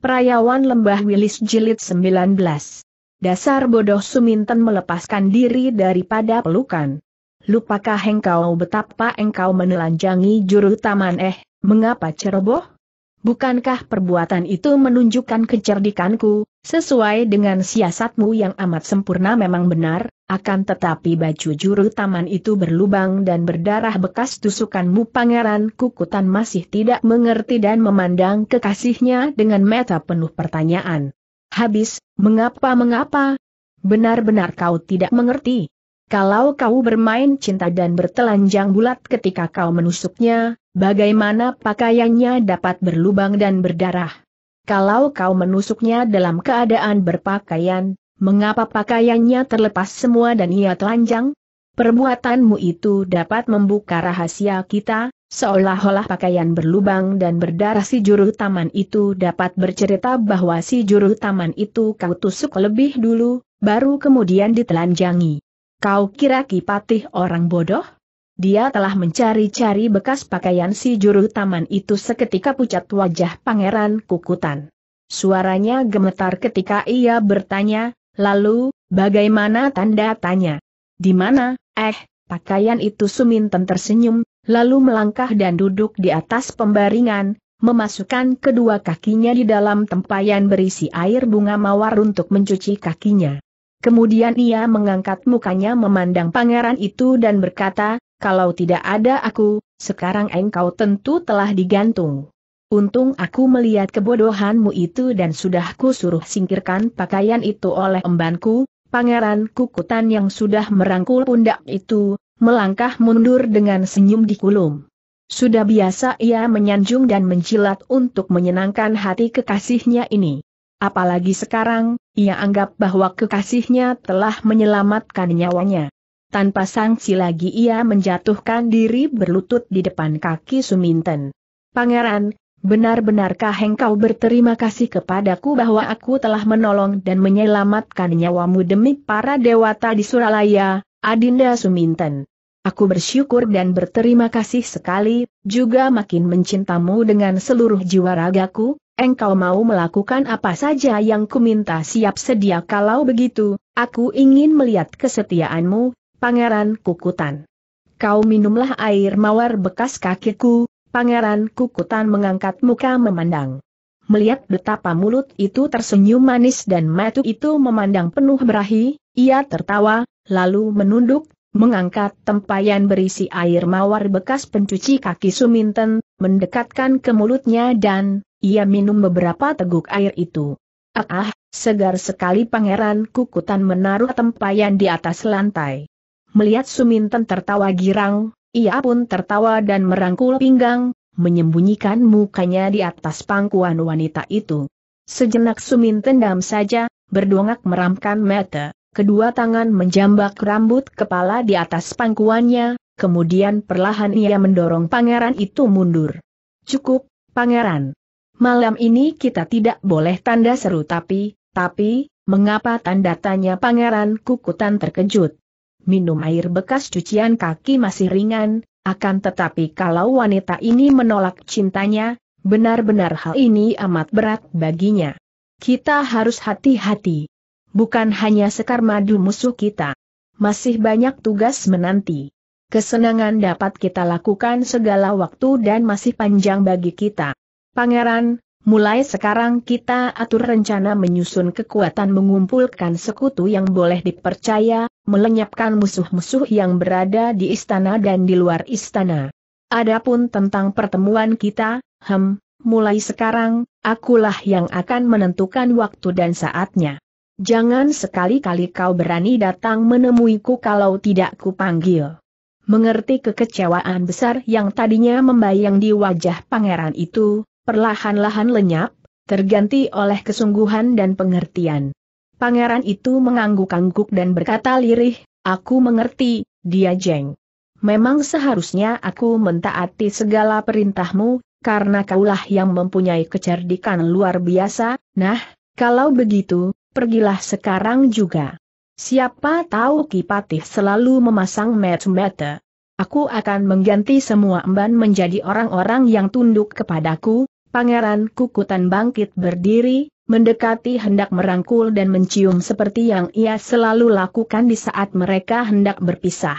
Perayawan Lembah Wilis Jilid 19 Dasar bodoh Suminten melepaskan diri daripada pelukan. Lupakah engkau betapa engkau menelanjangi juru taman eh, mengapa ceroboh? Bukankah perbuatan itu menunjukkan kecerdikanku, sesuai dengan siasatmu yang amat sempurna memang benar, akan tetapi baju juru taman itu berlubang dan berdarah bekas tusukanmu pangeran kukutan masih tidak mengerti dan memandang kekasihnya dengan meta penuh pertanyaan. Habis, mengapa-mengapa? Benar-benar kau tidak mengerti. Kalau kau bermain cinta dan bertelanjang bulat ketika kau menusuknya, bagaimana pakaiannya dapat berlubang dan berdarah? Kalau kau menusuknya dalam keadaan berpakaian, Mengapa pakaiannya terlepas semua dan ia telanjang? Perbuatanmu itu dapat membuka rahasia kita, seolah-olah pakaian berlubang dan berdarah si juru taman itu dapat bercerita bahwa si juru taman itu kau tusuk lebih dulu, baru kemudian ditelanjangi. Kau kira Kipatih orang bodoh? Dia telah mencari-cari bekas pakaian si juru taman itu seketika pucat wajah pangeran kukutan. Suaranya gemetar ketika ia bertanya, Lalu, bagaimana tanda tanya? Di mana, eh, pakaian itu Suminten tersenyum, lalu melangkah dan duduk di atas pembaringan, memasukkan kedua kakinya di dalam tempayan berisi air bunga mawar untuk mencuci kakinya. Kemudian ia mengangkat mukanya memandang pangeran itu dan berkata, kalau tidak ada aku, sekarang engkau tentu telah digantung. Untung aku melihat kebodohanmu itu dan sudah ku suruh singkirkan pakaian itu oleh embanku, pangeran kukutan yang sudah merangkul pundak itu, melangkah mundur dengan senyum di kulum. Sudah biasa ia menyanjung dan menjilat untuk menyenangkan hati kekasihnya ini. Apalagi sekarang, ia anggap bahwa kekasihnya telah menyelamatkan nyawanya. Tanpa sangsi lagi ia menjatuhkan diri berlutut di depan kaki Suminten. Pangeran, Benar-benarkah engkau berterima kasih kepadaku bahwa aku telah menolong dan menyelamatkan nyawamu demi para dewata di Suralaya, Adinda Suminten? Aku bersyukur dan berterima kasih sekali, juga makin mencintamu dengan seluruh jiwa ragaku, engkau mau melakukan apa saja yang kuminta siap sedia kalau begitu, aku ingin melihat kesetiaanmu, Pangeran Kukutan. Kau minumlah air mawar bekas kakiku, Pangeran Kukutan mengangkat muka memandang. Melihat betapa mulut itu tersenyum manis dan matu itu memandang penuh berahi, ia tertawa, lalu menunduk, mengangkat tempayan berisi air mawar bekas pencuci kaki Suminten, mendekatkan ke mulutnya dan, ia minum beberapa teguk air itu. Ah, ah segar sekali pangeran Kukutan menaruh tempayan di atas lantai. Melihat Suminten tertawa girang, ia pun tertawa dan merangkul pinggang, menyembunyikan mukanya di atas pangkuan wanita itu. Sejenak Sumin tendam saja, berdongak meramkan mata, kedua tangan menjambak rambut kepala di atas pangkuannya, kemudian perlahan ia mendorong pangeran itu mundur. Cukup, pangeran. Malam ini kita tidak boleh tanda seru tapi, tapi, mengapa tanda tanya pangeran kukutan terkejut minum air bekas cucian kaki masih ringan, akan tetapi kalau wanita ini menolak cintanya, benar-benar hal ini amat berat baginya. Kita harus hati-hati. Bukan hanya sekar madu musuh kita. Masih banyak tugas menanti. Kesenangan dapat kita lakukan segala waktu dan masih panjang bagi kita. Pangeran, mulai sekarang kita atur rencana menyusun kekuatan mengumpulkan sekutu yang boleh dipercaya, melenyapkan musuh-musuh yang berada di istana dan di luar istana. Adapun tentang pertemuan kita, hem, mulai sekarang, akulah yang akan menentukan waktu dan saatnya. Jangan sekali-kali kau berani datang menemuiku kalau tidak kupanggil. Mengerti kekecewaan besar yang tadinya membayang di wajah pangeran itu, perlahan-lahan lenyap, terganti oleh kesungguhan dan pengertian. Pangeran itu mengangguk-angguk dan berkata lirih, aku mengerti, dia jeng. Memang seharusnya aku mentaati segala perintahmu, karena kaulah yang mempunyai kecerdikan luar biasa, nah, kalau begitu, pergilah sekarang juga. Siapa tahu Kipatih selalu memasang match-mata. Aku akan mengganti semua emban menjadi orang-orang yang tunduk kepadaku, Pangeran Kukutan bangkit berdiri, mendekati hendak merangkul dan mencium seperti yang ia selalu lakukan di saat mereka hendak berpisah.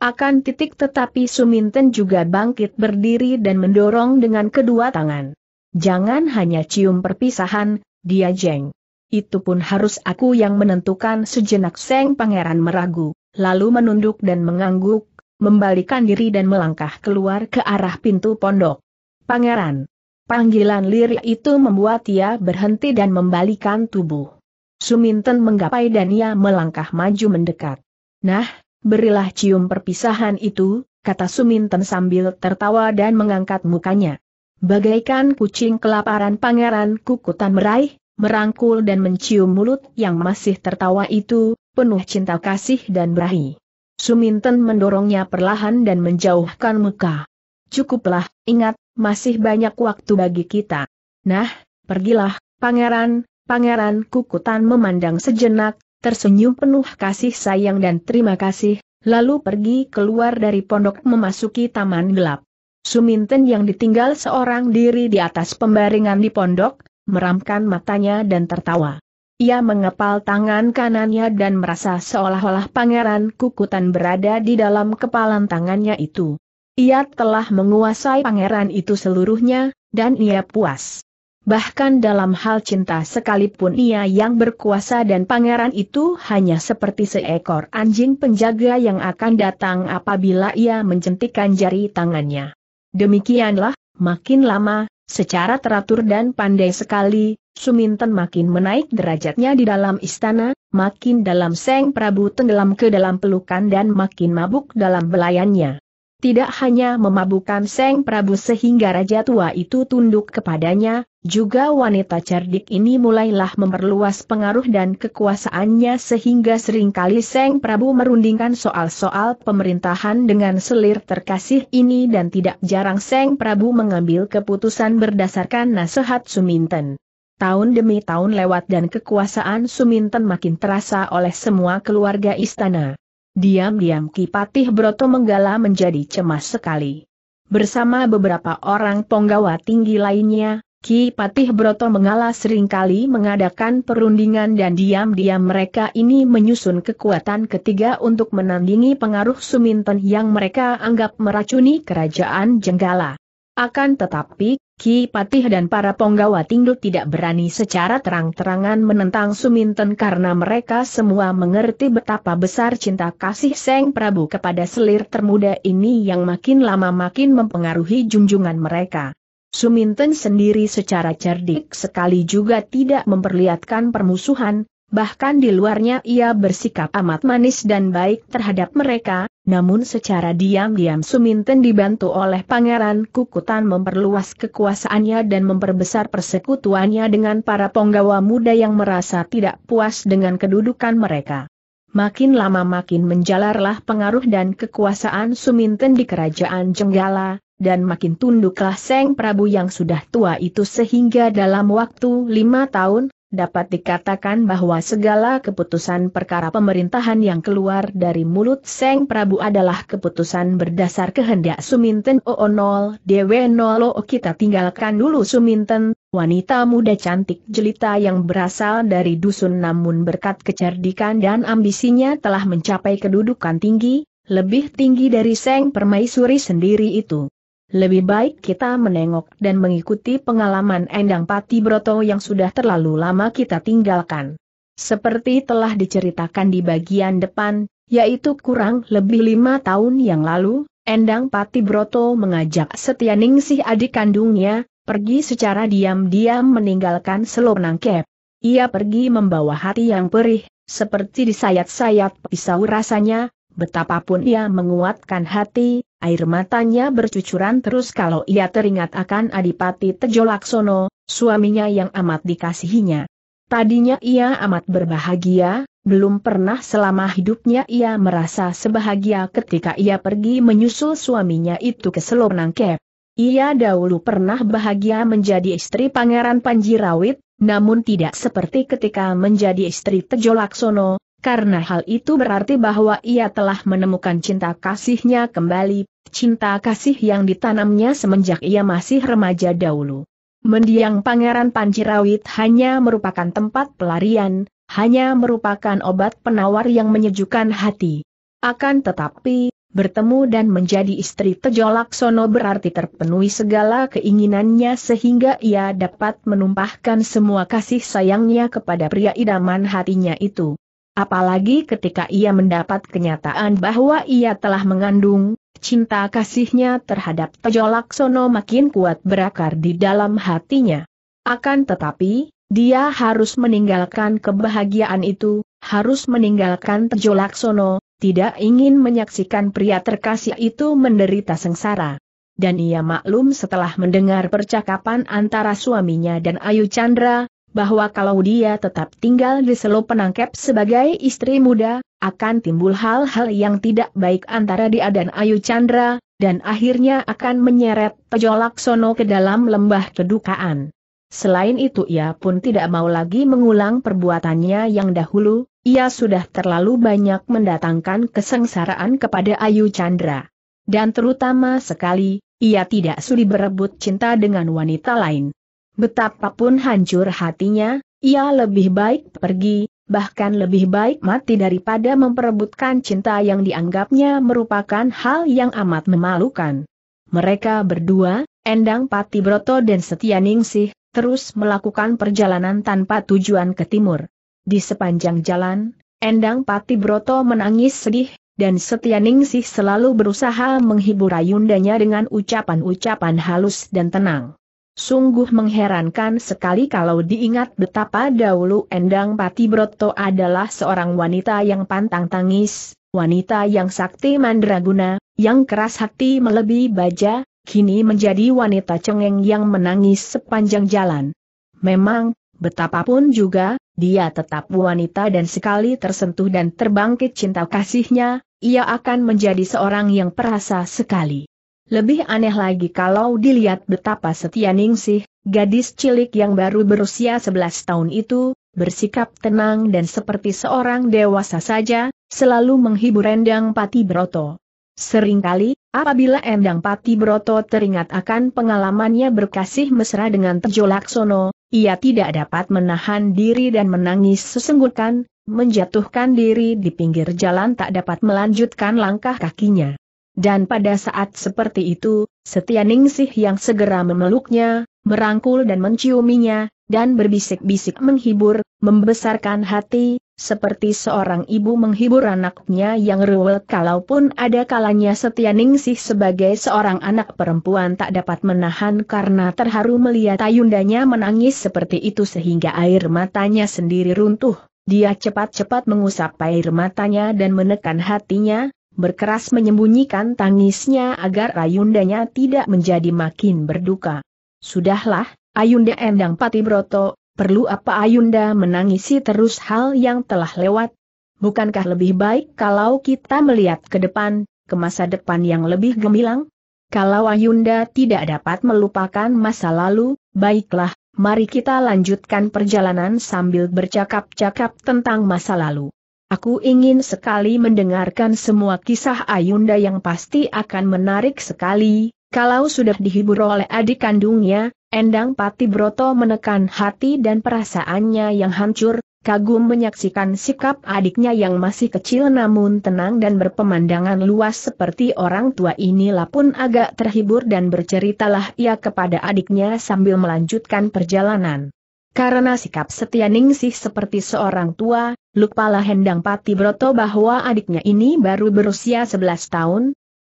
Akan titik tetapi Suminten juga bangkit berdiri dan mendorong dengan kedua tangan. Jangan hanya cium perpisahan, dia jeng. Itu pun harus aku yang menentukan sejenak Seng Pangeran meragu, lalu menunduk dan mengangguk, membalikan diri dan melangkah keluar ke arah pintu pondok. Pangeran Panggilan lirik itu membuat ia berhenti dan membalikan tubuh. Suminten menggapai dan ia melangkah maju mendekat. Nah, berilah cium perpisahan itu, kata Suminten sambil tertawa dan mengangkat mukanya. Bagaikan kucing kelaparan pangeran kukutan meraih, merangkul dan mencium mulut yang masih tertawa itu, penuh cinta kasih dan berahi. Suminten mendorongnya perlahan dan menjauhkan muka. Cukuplah, ingat, masih banyak waktu bagi kita. Nah, pergilah, pangeran, pangeran kukutan memandang sejenak, tersenyum penuh kasih sayang dan terima kasih, lalu pergi keluar dari pondok memasuki taman gelap. Suminten yang ditinggal seorang diri di atas pembaringan di pondok, meramkan matanya dan tertawa. Ia mengepal tangan kanannya dan merasa seolah-olah pangeran kukutan berada di dalam kepalan tangannya itu. Ia telah menguasai pangeran itu seluruhnya, dan ia puas. Bahkan dalam hal cinta sekalipun ia yang berkuasa dan pangeran itu hanya seperti seekor anjing penjaga yang akan datang apabila ia menjentikan jari tangannya. Demikianlah, makin lama, secara teratur dan pandai sekali, Suminten makin menaik derajatnya di dalam istana, makin dalam Seng Prabu tenggelam ke dalam pelukan dan makin mabuk dalam belayannya. Tidak hanya memabukkan Seng Prabu sehingga Raja Tua itu tunduk kepadanya, juga wanita cerdik ini mulailah memperluas pengaruh dan kekuasaannya sehingga seringkali Seng Prabu merundingkan soal-soal pemerintahan dengan selir terkasih ini dan tidak jarang Seng Prabu mengambil keputusan berdasarkan nasihat Suminten. Tahun demi tahun lewat dan kekuasaan Suminten makin terasa oleh semua keluarga istana. Diam-diam Ki Patih Broto Menggala menjadi cemas sekali. Bersama beberapa orang penggawa tinggi lainnya, Ki Patih Broto Menggala seringkali mengadakan perundingan dan diam-diam mereka ini menyusun kekuatan ketiga untuk menandingi pengaruh Suminten yang mereka anggap meracuni kerajaan Jenggala. Akan tetapi, Ki Patih dan para penggawa Tingdu tidak berani secara terang-terangan menentang Suminten karena mereka semua mengerti betapa besar cinta kasih Seng Prabu kepada selir termuda ini yang makin lama makin mempengaruhi junjungan mereka. Suminten sendiri secara cerdik sekali juga tidak memperlihatkan permusuhan, Bahkan di luarnya ia bersikap amat manis dan baik terhadap mereka, namun secara diam-diam Suminten dibantu oleh Pangeran Kukutan memperluas kekuasaannya dan memperbesar persekutuannya dengan para penggawa muda yang merasa tidak puas dengan kedudukan mereka. Makin lama makin menjalarlah pengaruh dan kekuasaan Suminten di kerajaan Jenggala, dan makin tunduklah Seng Prabu yang sudah tua itu sehingga dalam waktu lima tahun, dapat dikatakan bahwa segala keputusan perkara pemerintahan yang keluar dari mulut Seng Prabu adalah keputusan berdasar kehendak Suminten O0 DW0 kita tinggalkan dulu Suminten, wanita muda cantik jelita yang berasal dari dusun namun berkat kecerdikan dan ambisinya telah mencapai kedudukan tinggi, lebih tinggi dari Seng Permaisuri sendiri itu. Lebih baik kita menengok dan mengikuti pengalaman Endang Pati Broto yang sudah terlalu lama kita tinggalkan. Seperti telah diceritakan di bagian depan, yaitu kurang lebih lima tahun yang lalu, Endang Pati Broto mengajak Ningsih adik kandungnya, pergi secara diam-diam meninggalkan nangkep. Ia pergi membawa hati yang perih, seperti disayat-sayat pisau rasanya, Betapapun ia menguatkan hati, air matanya bercucuran terus kalau ia teringat akan Adipati Tejolaksono, suaminya yang amat dikasihinya. Tadinya ia amat berbahagia, belum pernah selama hidupnya ia merasa sebahagia ketika ia pergi menyusul suaminya itu ke Selonangkep. Ia dahulu pernah bahagia menjadi istri Pangeran Panjirawit, namun tidak seperti ketika menjadi istri Tejolaksono, karena hal itu berarti bahwa ia telah menemukan cinta kasihnya kembali, cinta kasih yang ditanamnya semenjak ia masih remaja dahulu. Mendiang Pangeran Pancirawit hanya merupakan tempat pelarian, hanya merupakan obat penawar yang menyejukkan hati. Akan tetapi, bertemu dan menjadi istri Tejo Laksono berarti terpenuhi segala keinginannya sehingga ia dapat menumpahkan semua kasih sayangnya kepada pria idaman hatinya itu. Apalagi ketika ia mendapat kenyataan bahwa ia telah mengandung, cinta kasihnya terhadap Tejo Laksono makin kuat berakar di dalam hatinya. Akan tetapi, dia harus meninggalkan kebahagiaan itu, harus meninggalkan Tejo Laksono, tidak ingin menyaksikan pria terkasih itu menderita sengsara. Dan ia maklum setelah mendengar percakapan antara suaminya dan Ayu Chandra, bahwa kalau dia tetap tinggal di selo penangkap sebagai istri muda, akan timbul hal-hal yang tidak baik antara dia dan Ayu Chandra, dan akhirnya akan menyeret Tejo Laksono ke dalam lembah kedukaan. Selain itu ia pun tidak mau lagi mengulang perbuatannya yang dahulu, ia sudah terlalu banyak mendatangkan kesengsaraan kepada Ayu Chandra. Dan terutama sekali, ia tidak sudi berebut cinta dengan wanita lain. Betapapun hancur hatinya, ia lebih baik pergi, bahkan lebih baik mati daripada memperebutkan cinta yang dianggapnya merupakan hal yang amat memalukan. Mereka berdua, Endang Pati Broto dan Setia Ningsih, terus melakukan perjalanan tanpa tujuan ke timur. Di sepanjang jalan, Endang Pati Broto menangis sedih, dan Setia Ningsih selalu berusaha menghibur Ayundanya dengan ucapan-ucapan halus dan tenang. Sungguh mengherankan sekali kalau diingat betapa dahulu Endang Patibroto adalah seorang wanita yang pantang tangis, wanita yang sakti mandraguna, yang keras hati melebihi baja, kini menjadi wanita cengeng yang menangis sepanjang jalan. Memang, betapapun juga, dia tetap wanita dan sekali tersentuh dan terbangkit cinta kasihnya, ia akan menjadi seorang yang perasa sekali. Lebih aneh lagi kalau dilihat betapa setia Ningsih, gadis cilik yang baru berusia 11 tahun itu, bersikap tenang dan seperti seorang dewasa saja, selalu menghibur Endang Pati Broto. Seringkali, apabila Endang Pati Broto teringat akan pengalamannya berkasih mesra dengan Tejo Laksono, ia tidak dapat menahan diri dan menangis sesenggukan, menjatuhkan diri di pinggir jalan tak dapat melanjutkan langkah kakinya. Dan pada saat seperti itu, Setia Ningsih yang segera memeluknya, merangkul dan menciuminya, dan berbisik-bisik menghibur, membesarkan hati, seperti seorang ibu menghibur anaknya yang rewel kalaupun ada kalanya Setia Ningsih sebagai seorang anak perempuan tak dapat menahan karena terharu melihat ayundanya menangis seperti itu sehingga air matanya sendiri runtuh. Dia cepat-cepat mengusap air matanya dan menekan hatinya, berkeras menyembunyikan tangisnya agar Ayundanya tidak menjadi makin berduka. Sudahlah, Ayunda Endang Patibroto, perlu apa Ayunda menangisi terus hal yang telah lewat? Bukankah lebih baik kalau kita melihat ke depan, ke masa depan yang lebih gemilang? Kalau Ayunda tidak dapat melupakan masa lalu, baiklah, mari kita lanjutkan perjalanan sambil bercakap-cakap tentang masa lalu. Aku ingin sekali mendengarkan semua kisah Ayunda yang pasti akan menarik sekali, kalau sudah dihibur oleh adik kandungnya, Endang Pati Broto menekan hati dan perasaannya yang hancur, kagum menyaksikan sikap adiknya yang masih kecil namun tenang dan berpemandangan luas seperti orang tua inilah pun agak terhibur dan berceritalah ia kepada adiknya sambil melanjutkan perjalanan. Karena sikap setia Ningsih seperti seorang tua, lupalah Hendang Pati Broto bahwa adiknya ini baru berusia 11 tahun.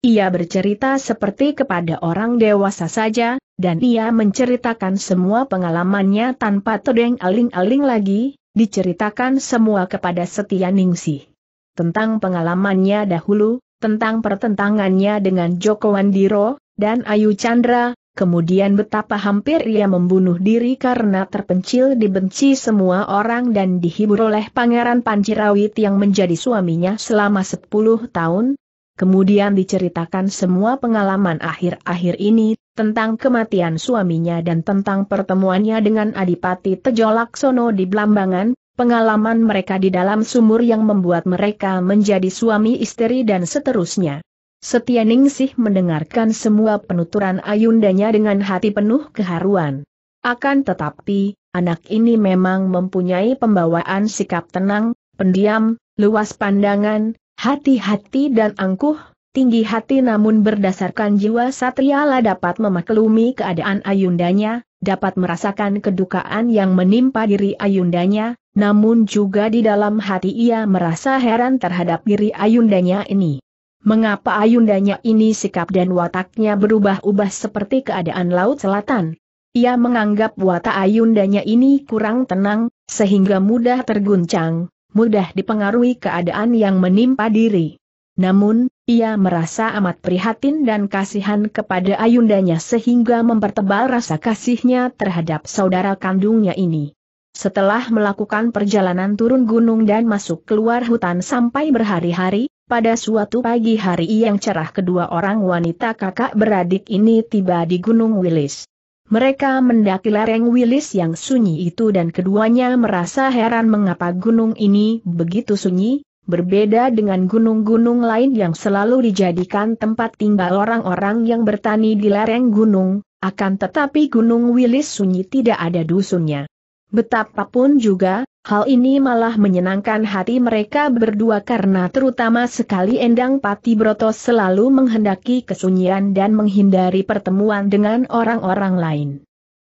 Ia bercerita seperti kepada orang dewasa saja, dan ia menceritakan semua pengalamannya tanpa todeng aling-aling lagi, diceritakan semua kepada setia Ningsih. Tentang pengalamannya dahulu, tentang pertentangannya dengan Joko Wandiro, dan Ayu Chandra, kemudian betapa hampir ia membunuh diri karena terpencil dibenci semua orang dan dihibur oleh Pangeran Pancirawit yang menjadi suaminya selama 10 tahun, Kemudian diceritakan semua pengalaman akhir-akhir ini, tentang kematian suaminya dan tentang pertemuannya dengan Adipati Tejo Laksono di Blambangan, pengalaman mereka di dalam sumur yang membuat mereka menjadi suami istri dan seterusnya. Setia Ningsih mendengarkan semua penuturan Ayundanya dengan hati penuh keharuan. Akan tetapi, anak ini memang mempunyai pembawaan sikap tenang, pendiam, luas pandangan, hati-hati dan angkuh, tinggi hati namun berdasarkan jiwa satriala dapat memaklumi keadaan Ayundanya, dapat merasakan kedukaan yang menimpa diri Ayundanya, namun juga di dalam hati ia merasa heran terhadap diri Ayundanya ini. Mengapa ayundanya ini sikap dan wataknya berubah-ubah seperti keadaan Laut Selatan? Ia menganggap watak ayundanya ini kurang tenang, sehingga mudah terguncang, mudah dipengaruhi keadaan yang menimpa diri. Namun, ia merasa amat prihatin dan kasihan kepada ayundanya sehingga mempertebal rasa kasihnya terhadap saudara kandungnya ini. Setelah melakukan perjalanan turun gunung dan masuk keluar hutan sampai berhari-hari, pada suatu pagi hari yang cerah kedua orang wanita kakak beradik ini tiba di Gunung Wilis. Mereka mendaki lereng Wilis yang sunyi itu dan keduanya merasa heran mengapa gunung ini begitu sunyi, berbeda dengan gunung-gunung lain yang selalu dijadikan tempat tinggal orang-orang yang bertani di lereng gunung, akan tetapi Gunung Wilis sunyi tidak ada dusunnya. Betapapun juga, Hal ini malah menyenangkan hati mereka berdua karena terutama sekali Endang Pati Broto selalu menghendaki kesunyian dan menghindari pertemuan dengan orang-orang lain.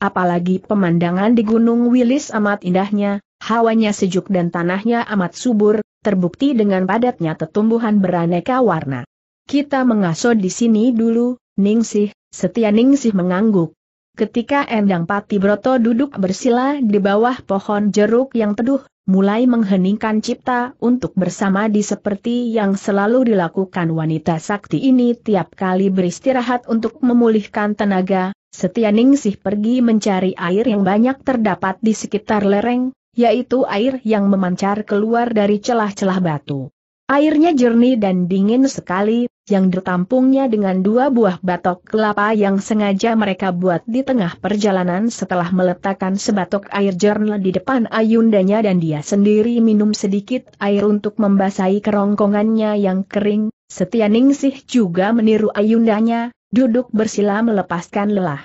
Apalagi pemandangan di Gunung Wilis amat indahnya, hawanya sejuk dan tanahnya amat subur, terbukti dengan padatnya tetumbuhan beraneka warna. Kita mengaso di sini dulu, Ningsih, setia Ningsih mengangguk. Ketika Endang Pati Broto duduk bersila di bawah pohon jeruk yang teduh, mulai mengheningkan cipta untuk bersama di seperti yang selalu dilakukan wanita sakti ini tiap kali beristirahat untuk memulihkan tenaga, Setia Ningsih pergi mencari air yang banyak terdapat di sekitar lereng, yaitu air yang memancar keluar dari celah-celah batu. Airnya jernih dan dingin sekali, yang ditampungnya dengan dua buah batok kelapa yang sengaja mereka buat di tengah perjalanan setelah meletakkan sebatok air jernel di depan ayundanya dan dia sendiri minum sedikit air untuk membasahi kerongkongannya yang kering, Setia Ningsih juga meniru ayundanya, duduk bersila melepaskan lelah.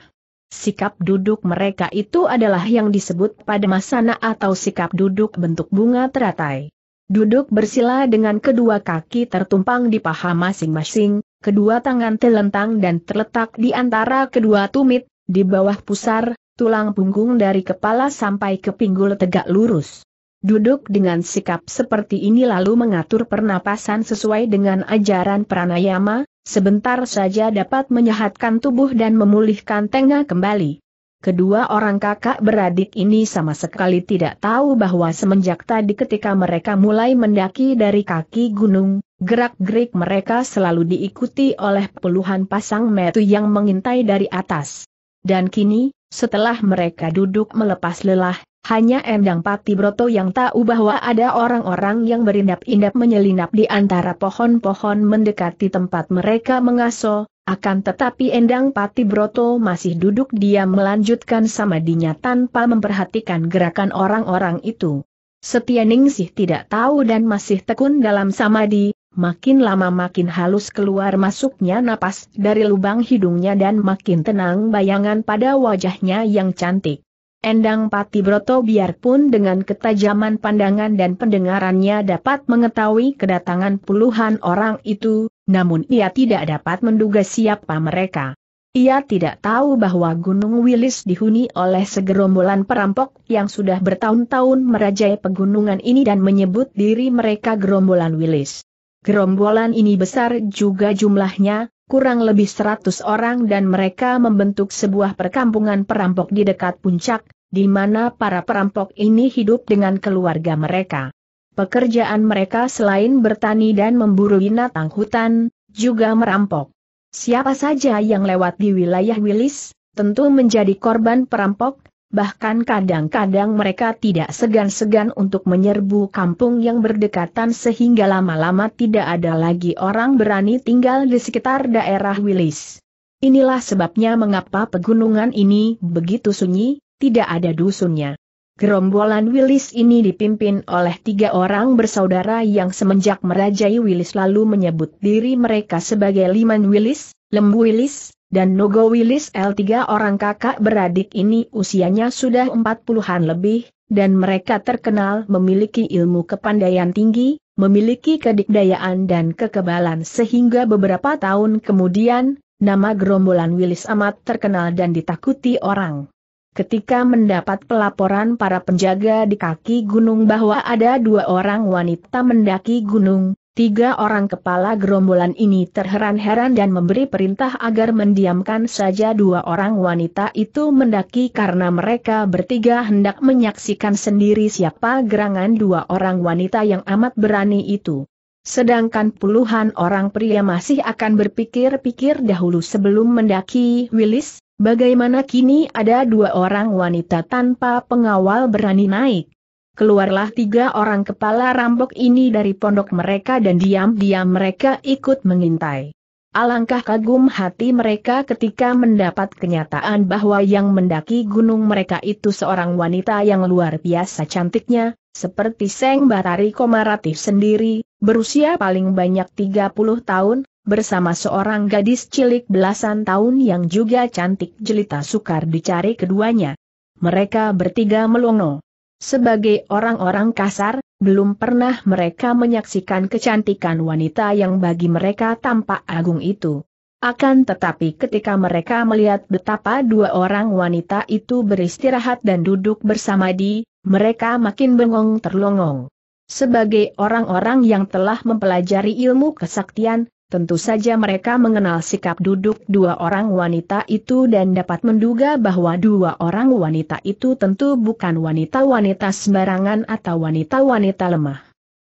Sikap duduk mereka itu adalah yang disebut pada masana atau sikap duduk bentuk bunga teratai. Duduk bersila dengan kedua kaki tertumpang di paha masing-masing, kedua tangan telentang dan terletak di antara kedua tumit, di bawah pusar, tulang punggung dari kepala sampai ke pinggul tegak lurus. Duduk dengan sikap seperti ini lalu mengatur pernapasan sesuai dengan ajaran pranayama, sebentar saja dapat menyehatkan tubuh dan memulihkan tengah kembali. Kedua orang kakak beradik ini sama sekali tidak tahu bahwa semenjak tadi ketika mereka mulai mendaki dari kaki gunung, gerak-gerik mereka selalu diikuti oleh puluhan pasang metu yang mengintai dari atas. Dan kini, setelah mereka duduk melepas lelah, hanya Endang Pati Broto yang tahu bahwa ada orang-orang yang berindap-indap menyelinap di antara pohon-pohon mendekati tempat mereka mengaso, akan tetapi Endang Pati Broto masih duduk diam melanjutkan samadinya tanpa memperhatikan gerakan orang-orang itu. Setia Ningsih tidak tahu dan masih tekun dalam samadi, makin lama makin halus keluar masuknya napas dari lubang hidungnya dan makin tenang bayangan pada wajahnya yang cantik. Endang Pati Broto biarpun dengan ketajaman pandangan dan pendengarannya dapat mengetahui kedatangan puluhan orang itu, namun ia tidak dapat menduga siapa mereka. Ia tidak tahu bahwa Gunung Wilis dihuni oleh segerombolan perampok yang sudah bertahun-tahun merajai pegunungan ini dan menyebut diri mereka gerombolan Wilis. Gerombolan ini besar juga jumlahnya, kurang lebih seratus orang dan mereka membentuk sebuah perkampungan perampok di dekat puncak, di mana para perampok ini hidup dengan keluarga mereka. Pekerjaan mereka selain bertani dan memburu binatang hutan, juga merampok. Siapa saja yang lewat di wilayah Wilis, tentu menjadi korban perampok, Bahkan kadang-kadang mereka tidak segan-segan untuk menyerbu kampung yang berdekatan sehingga lama-lama tidak ada lagi orang berani tinggal di sekitar daerah Wilis. Inilah sebabnya mengapa pegunungan ini begitu sunyi, tidak ada dusunnya. Gerombolan Wilis ini dipimpin oleh tiga orang bersaudara yang semenjak merajai Wilis lalu menyebut diri mereka sebagai Liman Wilis, Lembu Wilis dan Nogo Willis L. 3 orang kakak beradik ini usianya sudah 40-an lebih, dan mereka terkenal memiliki ilmu kepandaian tinggi, memiliki kedikdayaan dan kekebalan sehingga beberapa tahun kemudian, nama gerombolan Willis amat terkenal dan ditakuti orang. Ketika mendapat pelaporan para penjaga di kaki gunung bahwa ada dua orang wanita mendaki gunung, Tiga orang kepala gerombolan ini terheran-heran dan memberi perintah agar mendiamkan saja dua orang wanita itu mendaki karena mereka bertiga hendak menyaksikan sendiri siapa gerangan dua orang wanita yang amat berani itu. Sedangkan puluhan orang pria masih akan berpikir-pikir dahulu sebelum mendaki Willis, bagaimana kini ada dua orang wanita tanpa pengawal berani naik keluarlah tiga orang kepala rampok ini dari pondok mereka dan diam-diam mereka ikut mengintai. Alangkah kagum hati mereka ketika mendapat kenyataan bahwa yang mendaki gunung mereka itu seorang wanita yang luar biasa cantiknya, seperti Seng Batari Komaratif sendiri, berusia paling banyak 30 tahun, bersama seorang gadis cilik belasan tahun yang juga cantik jelita sukar dicari keduanya. Mereka bertiga melongo. Sebagai orang-orang kasar, belum pernah mereka menyaksikan kecantikan wanita yang bagi mereka tampak agung itu. Akan tetapi ketika mereka melihat betapa dua orang wanita itu beristirahat dan duduk bersama di, mereka makin bengong terlongong. Sebagai orang-orang yang telah mempelajari ilmu kesaktian, Tentu saja mereka mengenal sikap duduk dua orang wanita itu dan dapat menduga bahwa dua orang wanita itu tentu bukan wanita-wanita sembarangan atau wanita-wanita lemah.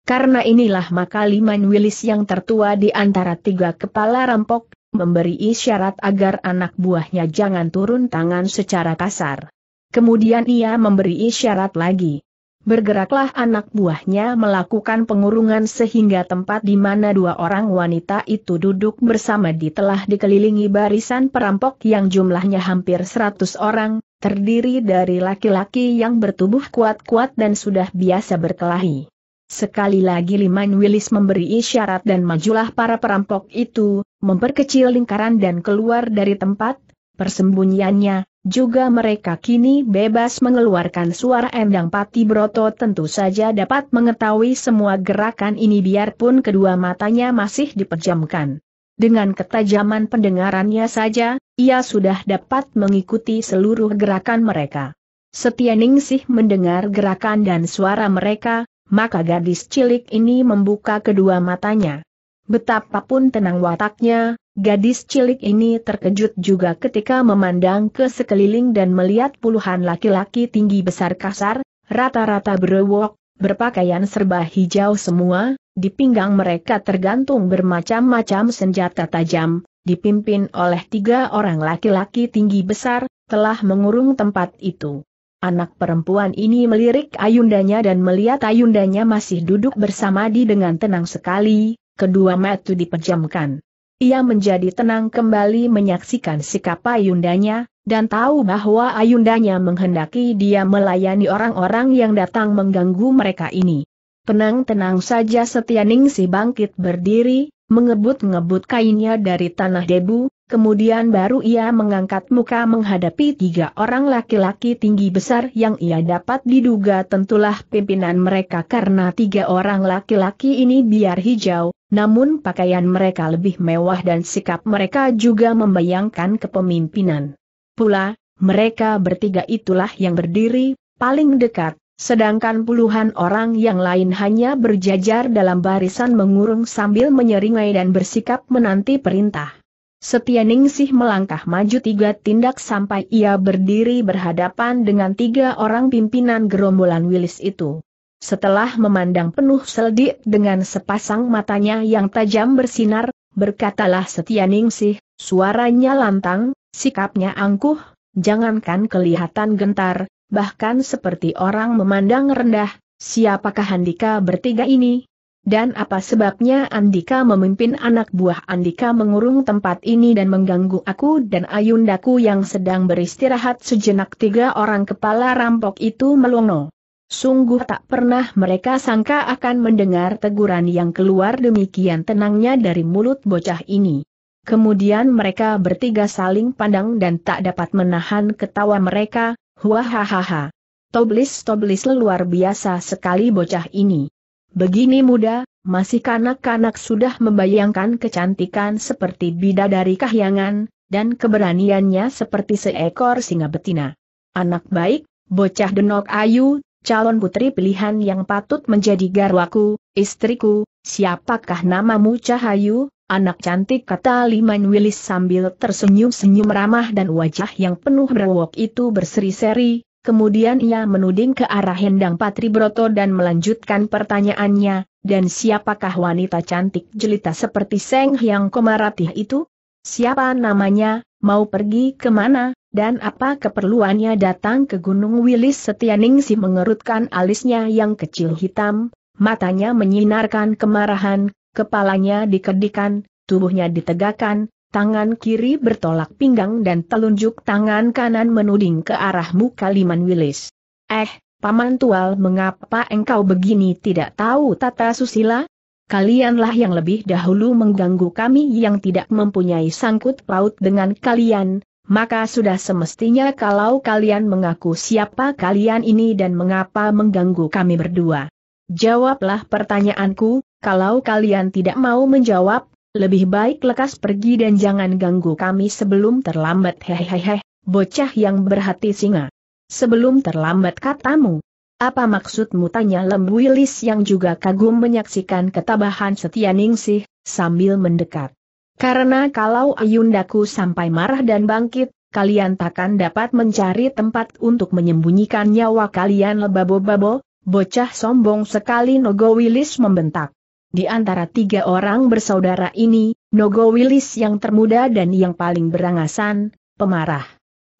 Karena inilah maka Liman Willis yang tertua di antara tiga kepala rampok, memberi isyarat agar anak buahnya jangan turun tangan secara kasar. Kemudian ia memberi isyarat lagi bergeraklah anak buahnya melakukan pengurungan sehingga tempat di mana dua orang wanita itu duduk bersama di telah dikelilingi barisan perampok yang jumlahnya hampir 100 orang, terdiri dari laki-laki yang bertubuh kuat-kuat dan sudah biasa berkelahi. Sekali lagi Liman Willis memberi isyarat dan majulah para perampok itu, memperkecil lingkaran dan keluar dari tempat persembunyiannya, juga mereka kini bebas mengeluarkan suara Endang Pati Broto tentu saja dapat mengetahui semua gerakan ini biarpun kedua matanya masih dipejamkan. Dengan ketajaman pendengarannya saja, ia sudah dapat mengikuti seluruh gerakan mereka. Setia Ningsih mendengar gerakan dan suara mereka, maka gadis cilik ini membuka kedua matanya. Betapapun tenang wataknya, Gadis cilik ini terkejut juga ketika memandang ke sekeliling dan melihat puluhan laki-laki tinggi besar kasar, rata-rata berwok, berpakaian serba hijau semua, di pinggang mereka tergantung bermacam-macam senjata tajam, dipimpin oleh tiga orang laki-laki tinggi besar, telah mengurung tempat itu. Anak perempuan ini melirik ayundanya dan melihat ayundanya masih duduk bersama di dengan tenang sekali, kedua metu dipejamkan. Ia menjadi tenang kembali menyaksikan sikap ayundanya, dan tahu bahwa ayundanya menghendaki dia melayani orang-orang yang datang mengganggu mereka ini. Tenang-tenang saja Setianingsi bangkit berdiri, mengebut-ngebut kainnya dari tanah debu, Kemudian baru ia mengangkat muka menghadapi tiga orang laki-laki tinggi besar yang ia dapat diduga tentulah pimpinan mereka karena tiga orang laki-laki ini biar hijau, namun pakaian mereka lebih mewah dan sikap mereka juga membayangkan kepemimpinan. Pula, mereka bertiga itulah yang berdiri, paling dekat, sedangkan puluhan orang yang lain hanya berjajar dalam barisan mengurung sambil menyeringai dan bersikap menanti perintah. Setia Ningsih melangkah maju tiga tindak sampai ia berdiri berhadapan dengan tiga orang pimpinan gerombolan Wilis itu. Setelah memandang penuh seldik dengan sepasang matanya yang tajam bersinar, berkatalah Setia Ningsih, suaranya lantang, sikapnya angkuh, jangankan kelihatan gentar, bahkan seperti orang memandang rendah, siapakah Handika bertiga ini? Dan apa sebabnya Andika memimpin anak buah Andika mengurung tempat ini dan mengganggu aku dan ayundaku yang sedang beristirahat sejenak tiga orang kepala rampok itu melongo. Sungguh tak pernah mereka sangka akan mendengar teguran yang keluar demikian tenangnya dari mulut bocah ini. Kemudian mereka bertiga saling pandang dan tak dapat menahan ketawa mereka, huahahaha. Toblis-toblis luar biasa sekali bocah ini. Begini muda, masih kanak-kanak sudah membayangkan kecantikan seperti bidadari kahyangan, dan keberaniannya seperti seekor singa betina. Anak baik, bocah denok ayu, calon putri pilihan yang patut menjadi garwaku, istriku, siapakah namamu Cahayu, anak cantik kata Liman Willis sambil tersenyum-senyum ramah dan wajah yang penuh berwok itu berseri-seri, Kemudian ia menuding ke arah Hendang Patri Broto dan melanjutkan pertanyaannya, dan siapakah wanita cantik jelita seperti Seng Hyang Komaratih itu? Siapa namanya, mau pergi ke mana, dan apa keperluannya datang ke Gunung Wilis Setianingsi mengerutkan alisnya yang kecil hitam, matanya menyinarkan kemarahan, kepalanya dikedikan, tubuhnya ditegakkan, Tangan kiri bertolak pinggang dan telunjuk tangan kanan menuding ke arah muka Liman Wilis. Eh, Paman Tual mengapa engkau begini tidak tahu tata susila? Kalianlah yang lebih dahulu mengganggu kami yang tidak mempunyai sangkut paut dengan kalian, maka sudah semestinya kalau kalian mengaku siapa kalian ini dan mengapa mengganggu kami berdua. Jawablah pertanyaanku, kalau kalian tidak mau menjawab, lebih baik lekas pergi dan jangan ganggu kami sebelum terlambat hehehe, bocah yang berhati singa. Sebelum terlambat katamu. Apa maksudmu tanya Lembu Wilis yang juga kagum menyaksikan ketabahan setia Ningsih, sambil mendekat. Karena kalau Ayundaku sampai marah dan bangkit, kalian takkan dapat mencari tempat untuk menyembunyikan nyawa kalian lebabo-babo, bocah sombong sekali Nogo Wilis membentak. Di antara tiga orang bersaudara ini, Nogo Wilis yang termuda dan yang paling berangasan, pemarah.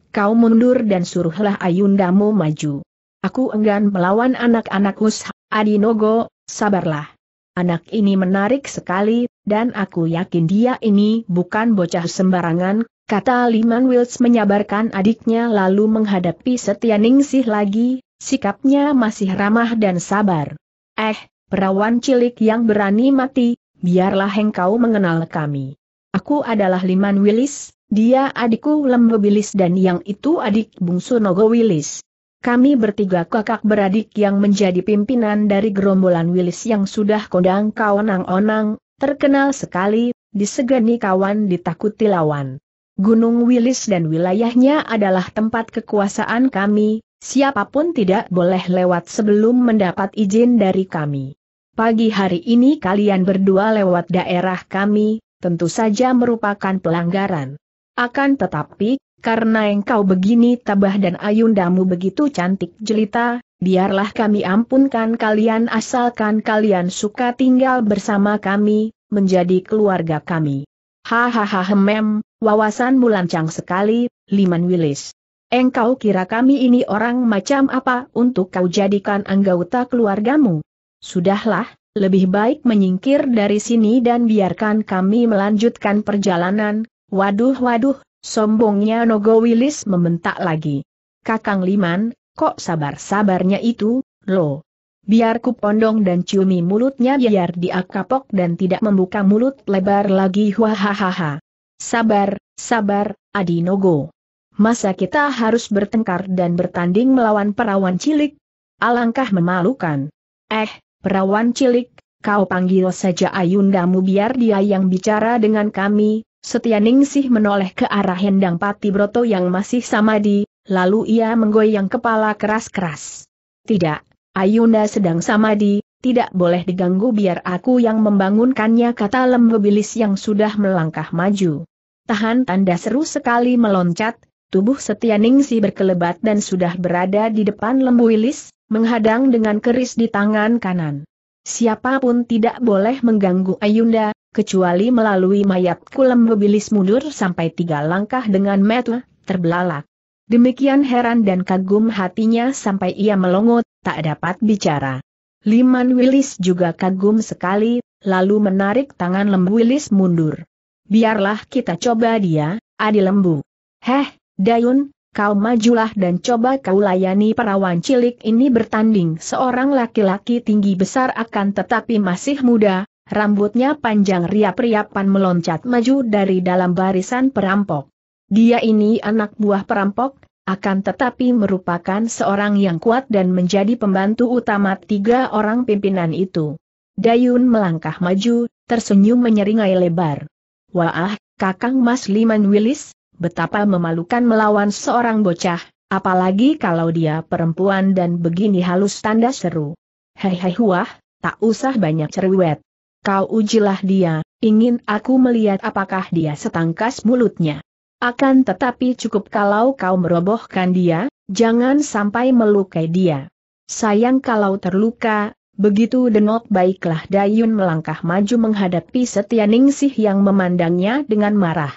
Kau mundur dan suruhlah Ayundamu maju. Aku enggan melawan anak-anak Usha, Adi Nogo, sabarlah. Anak ini menarik sekali, dan aku yakin dia ini bukan bocah sembarangan, kata Liman Wills menyabarkan adiknya lalu menghadapi Setia Ningsih lagi, sikapnya masih ramah dan sabar. Eh, Perawan cilik yang berani mati, biarlah engkau mengenal kami. Aku adalah Liman Wilis, dia adikku Lembe Wilis dan yang itu adik bungsu Nogo Wilis. Kami bertiga kakak beradik yang menjadi pimpinan dari gerombolan Wilis yang sudah kondang nang onang terkenal sekali, disegani kawan ditakuti lawan. Gunung Wilis dan wilayahnya adalah tempat kekuasaan kami, siapapun tidak boleh lewat sebelum mendapat izin dari kami. Pagi hari ini kalian berdua lewat daerah kami, tentu saja merupakan pelanggaran. Akan tetapi, karena engkau begini tabah dan ayundamu begitu cantik jelita, biarlah kami ampunkan kalian asalkan kalian suka tinggal bersama kami, menjadi keluarga kami. Hahaha mem, wawasanmu lancang sekali, Liman Willis. Engkau kira kami ini orang macam apa untuk kau jadikan anggota keluargamu? Sudahlah, lebih baik menyingkir dari sini dan biarkan kami melanjutkan perjalanan. Waduh waduh, sombongnya Nogo Wilis membentak lagi. Kakang Liman, kok sabar-sabarnya itu, lo. Biar pondong dan ciumi mulutnya biar dia kapok dan tidak membuka mulut lebar lagi hahaha. Sabar, sabar, Adi Nogo. Masa kita harus bertengkar dan bertanding melawan perawan cilik? Alangkah memalukan. Eh, Perawan cilik, kau panggil saja ayundamu biar dia yang bicara dengan kami, Setia Ningsih menoleh ke arah Hendang Pati Broto yang masih samadi, lalu ia menggoyang kepala keras-keras. Tidak, Ayunda sedang samadi, tidak boleh diganggu biar aku yang membangunkannya kata lembebilis yang sudah melangkah maju. Tahan tanda seru sekali meloncat, tubuh Setia Ningsih berkelebat dan sudah berada di depan lembu menghadang dengan keris di tangan kanan. Siapapun tidak boleh mengganggu Ayunda, kecuali melalui mayat kulem mobilis mundur sampai tiga langkah dengan metu, terbelalak. Demikian heran dan kagum hatinya sampai ia melongot, tak dapat bicara. Liman Willis juga kagum sekali, lalu menarik tangan Lembu Willis mundur. Biarlah kita coba dia, Adi Lembu. Heh, Dayun, kau majulah dan coba kau layani perawan cilik ini bertanding seorang laki-laki tinggi besar akan tetapi masih muda, rambutnya panjang riap-riapan meloncat maju dari dalam barisan perampok. Dia ini anak buah perampok, akan tetapi merupakan seorang yang kuat dan menjadi pembantu utama tiga orang pimpinan itu. Dayun melangkah maju, tersenyum menyeringai lebar. Wah, Kakang Mas Liman Willis, betapa memalukan melawan seorang bocah, apalagi kalau dia perempuan dan begini halus tanda seru. Hei hei huah, tak usah banyak cerewet. Kau ujilah dia, ingin aku melihat apakah dia setangkas mulutnya. Akan tetapi cukup kalau kau merobohkan dia, jangan sampai melukai dia. Sayang kalau terluka, begitu denok baiklah Dayun melangkah maju menghadapi Setianingsih yang memandangnya dengan marah.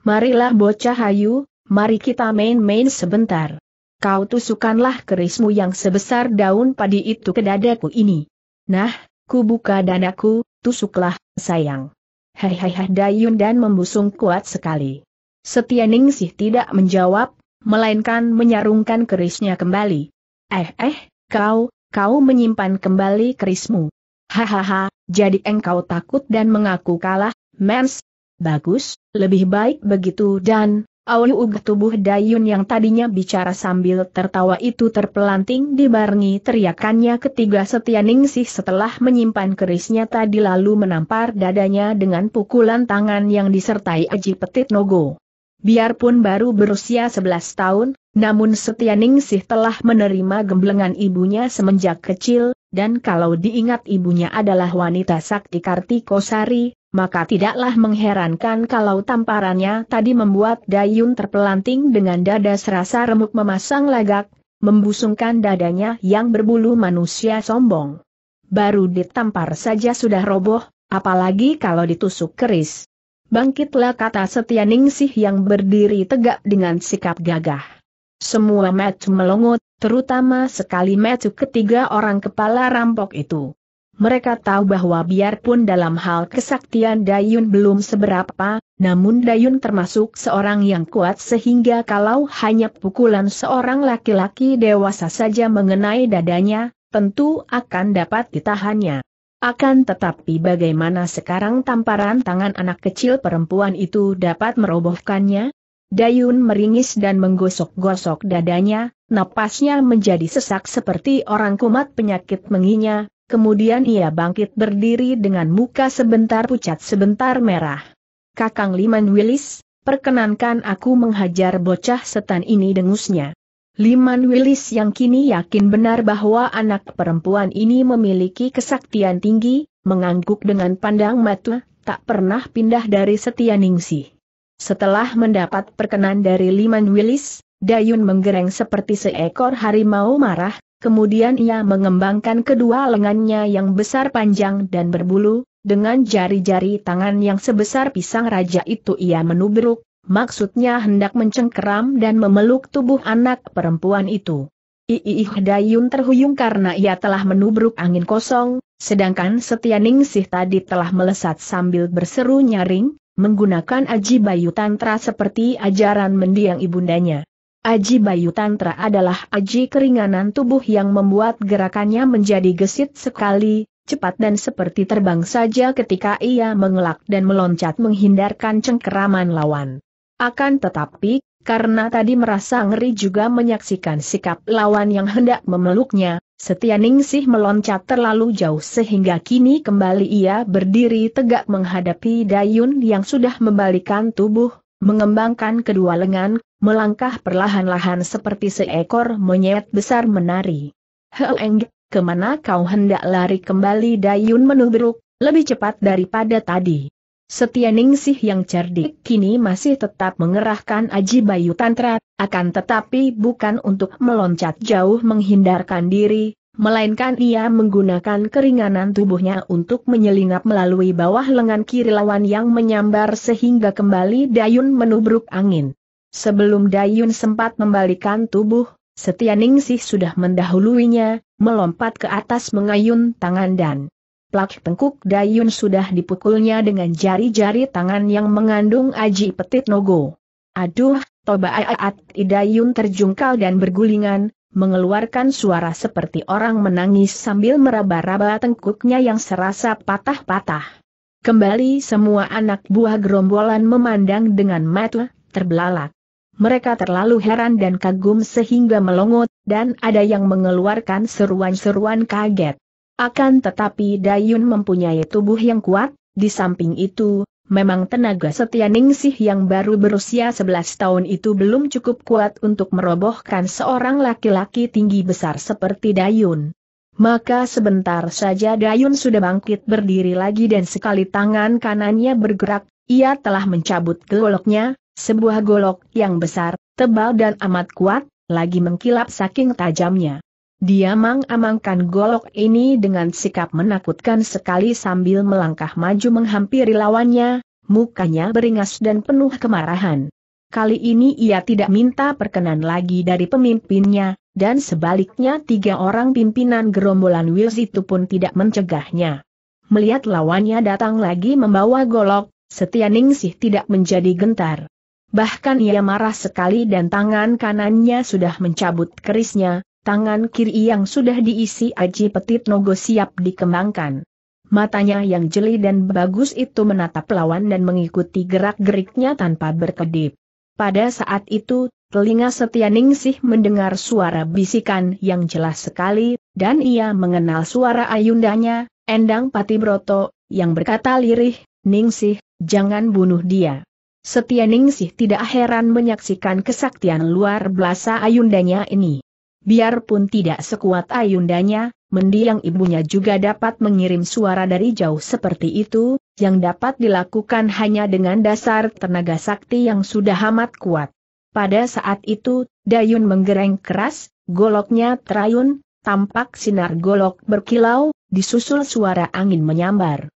Marilah bocah hayu, mari kita main-main sebentar. Kau tusukanlah kerismu yang sebesar daun padi itu ke dadaku ini. Nah, ku buka dadaku, tusuklah, sayang. Hei hei hei, Dayun dan membusung kuat sekali. Setia sih tidak menjawab, melainkan menyarungkan kerisnya kembali. Eh eh, kau, kau menyimpan kembali kerismu. Hahaha, jadi engkau takut dan mengaku kalah, mens, Bagus, lebih baik begitu dan, Auliug tubuh Dayun yang tadinya bicara sambil tertawa itu terpelanting dibarengi teriakannya ketiga setia Ningsih setelah menyimpan kerisnya tadi lalu menampar dadanya dengan pukulan tangan yang disertai aji petit nogo. Biarpun baru berusia 11 tahun, namun Setia Ningsih telah menerima gemblengan ibunya semenjak kecil, dan kalau diingat ibunya adalah wanita sakti Kartikosari, maka tidaklah mengherankan kalau tamparannya tadi membuat Dayun terpelanting dengan dada serasa remuk memasang lagak, membusungkan dadanya yang berbulu manusia sombong. Baru ditampar saja sudah roboh, apalagi kalau ditusuk keris. Bangkitlah kata Ningsih yang berdiri tegak dengan sikap gagah. Semua metu melongot, terutama sekali metu ketiga orang kepala rampok itu. Mereka tahu bahwa biarpun dalam hal kesaktian Dayun belum seberapa, namun Dayun termasuk seorang yang kuat sehingga kalau hanya pukulan seorang laki-laki dewasa saja mengenai dadanya, tentu akan dapat ditahannya. Akan tetapi bagaimana sekarang tamparan tangan anak kecil perempuan itu dapat merobohkannya? Dayun meringis dan menggosok-gosok dadanya, napasnya menjadi sesak seperti orang kumat penyakit menginya, Kemudian ia bangkit berdiri dengan muka sebentar pucat sebentar merah. Kakang Liman Willis, perkenankan aku menghajar bocah setan ini dengusnya. Liman Willis yang kini yakin benar bahwa anak perempuan ini memiliki kesaktian tinggi, mengangguk dengan pandang mata, tak pernah pindah dari setia Ningsih. Setelah mendapat perkenan dari Liman Willis, Dayun menggereng seperti seekor harimau marah, Kemudian ia mengembangkan kedua lengannya yang besar panjang dan berbulu, dengan jari-jari tangan yang sebesar pisang raja itu ia menubruk, maksudnya hendak mencengkeram dan memeluk tubuh anak perempuan itu. Iiih Dayun terhuyung karena ia telah menubruk angin kosong, sedangkan Setia Ningsih tadi telah melesat sambil berseru nyaring, menggunakan aji bayu tantra seperti ajaran mendiang ibundanya. Aji Bayu Tantra adalah aji keringanan tubuh yang membuat gerakannya menjadi gesit sekali, cepat dan seperti terbang saja ketika ia mengelak dan meloncat menghindarkan cengkeraman lawan. Akan tetapi, karena tadi merasa ngeri juga menyaksikan sikap lawan yang hendak memeluknya, Setia Ningsih meloncat terlalu jauh sehingga kini kembali ia berdiri tegak menghadapi Dayun yang sudah membalikan tubuh, Mengembangkan kedua lengan, melangkah perlahan-lahan seperti seekor monyet besar menari. Heeng, kemana kau hendak lari kembali Dayun menubruk, lebih cepat daripada tadi. Setia Ningsih yang cerdik kini masih tetap mengerahkan Aji Bayu Tantra, akan tetapi bukan untuk meloncat jauh menghindarkan diri, melainkan ia menggunakan keringanan tubuhnya untuk menyelinap melalui bawah lengan kiri lawan yang menyambar sehingga kembali Dayun menubruk angin. Sebelum Dayun sempat membalikan tubuh, Setia sudah mendahuluinya, melompat ke atas mengayun tangan dan plak tengkuk Dayun sudah dipukulnya dengan jari-jari tangan yang mengandung aji petit nogo. Aduh, toba aat Dayun terjungkal dan bergulingan, mengeluarkan suara seperti orang menangis sambil meraba-raba tengkuknya yang serasa patah-patah. Kembali semua anak buah gerombolan memandang dengan mata terbelalak. Mereka terlalu heran dan kagum sehingga melongot, dan ada yang mengeluarkan seruan-seruan kaget. Akan tetapi Dayun mempunyai tubuh yang kuat, di samping itu, memang tenaga setia Ningsih yang baru berusia 11 tahun itu belum cukup kuat untuk merobohkan seorang laki-laki tinggi besar seperti Dayun. Maka sebentar saja Dayun sudah bangkit berdiri lagi dan sekali tangan kanannya bergerak, ia telah mencabut goloknya, sebuah golok yang besar, tebal dan amat kuat, lagi mengkilap saking tajamnya. Dia mang-amangkan golok ini dengan sikap menakutkan sekali sambil melangkah maju menghampiri lawannya, mukanya beringas dan penuh kemarahan. Kali ini ia tidak minta perkenan lagi dari pemimpinnya, dan sebaliknya tiga orang pimpinan gerombolan Wills itu pun tidak mencegahnya. Melihat lawannya datang lagi membawa golok, Setia Ningsih tidak menjadi gentar. Bahkan ia marah sekali dan tangan kanannya sudah mencabut kerisnya, Tangan kiri yang sudah diisi Aji Petit Nogo siap dikembangkan. Matanya yang jeli dan bagus itu menatap lawan dan mengikuti gerak-geriknya tanpa berkedip. Pada saat itu, telinga setia Ningsih mendengar suara bisikan yang jelas sekali, dan ia mengenal suara ayundanya, Endang Broto, yang berkata lirih, Ningsih, jangan bunuh dia. Setia Ningsih tidak heran menyaksikan kesaktian luar belasa ayundanya ini. Biarpun tidak sekuat ayundanya, mendiang ibunya juga dapat mengirim suara dari jauh seperti itu, yang dapat dilakukan hanya dengan dasar tenaga sakti yang sudah amat kuat. Pada saat itu, Dayun menggereng keras, goloknya terayun, tampak sinar golok berkilau, disusul suara angin menyambar.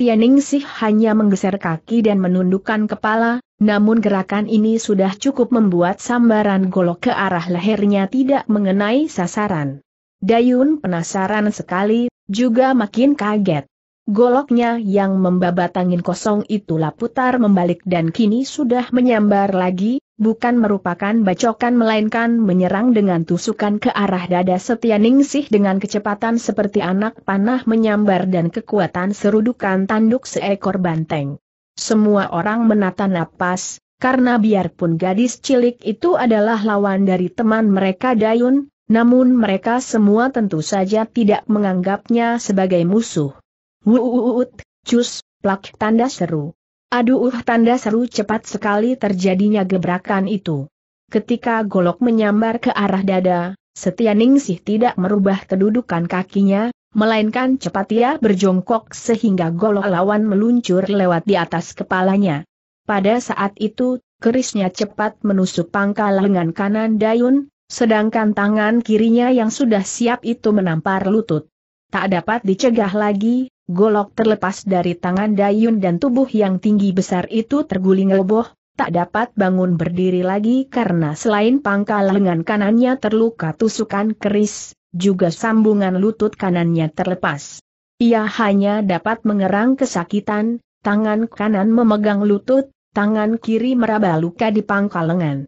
Ningsih hanya menggeser kaki dan menundukkan kepala, namun gerakan ini sudah cukup membuat sambaran golok ke arah lehernya tidak mengenai sasaran. Dayun penasaran sekali, juga makin kaget. Goloknya yang membabat angin kosong itulah putar membalik dan kini sudah menyambar lagi, bukan merupakan bacokan melainkan menyerang dengan tusukan ke arah dada Setia Ningsih dengan kecepatan seperti anak panah menyambar dan kekuatan serudukan tanduk seekor banteng. Semua orang menata napas, karena biarpun gadis cilik itu adalah lawan dari teman mereka Dayun, namun mereka semua tentu saja tidak menganggapnya sebagai musuh. Wuuut, cus, plak tanda seru. Aduh tanda seru cepat sekali terjadinya gebrakan itu. Ketika golok menyambar ke arah dada, Setia Ningsih tidak merubah kedudukan kakinya, melainkan cepat ia berjongkok sehingga golok lawan meluncur lewat di atas kepalanya. Pada saat itu, kerisnya cepat menusuk pangkal lengan kanan Dayun, sedangkan tangan kirinya yang sudah siap itu menampar lutut. Tak dapat dicegah lagi, golok terlepas dari tangan Dayun dan tubuh yang tinggi besar itu terguling roboh, tak dapat bangun berdiri lagi karena selain pangkal lengan kanannya terluka tusukan keris, juga sambungan lutut kanannya terlepas. Ia hanya dapat mengerang kesakitan, tangan kanan memegang lutut, tangan kiri meraba luka di pangkal lengan.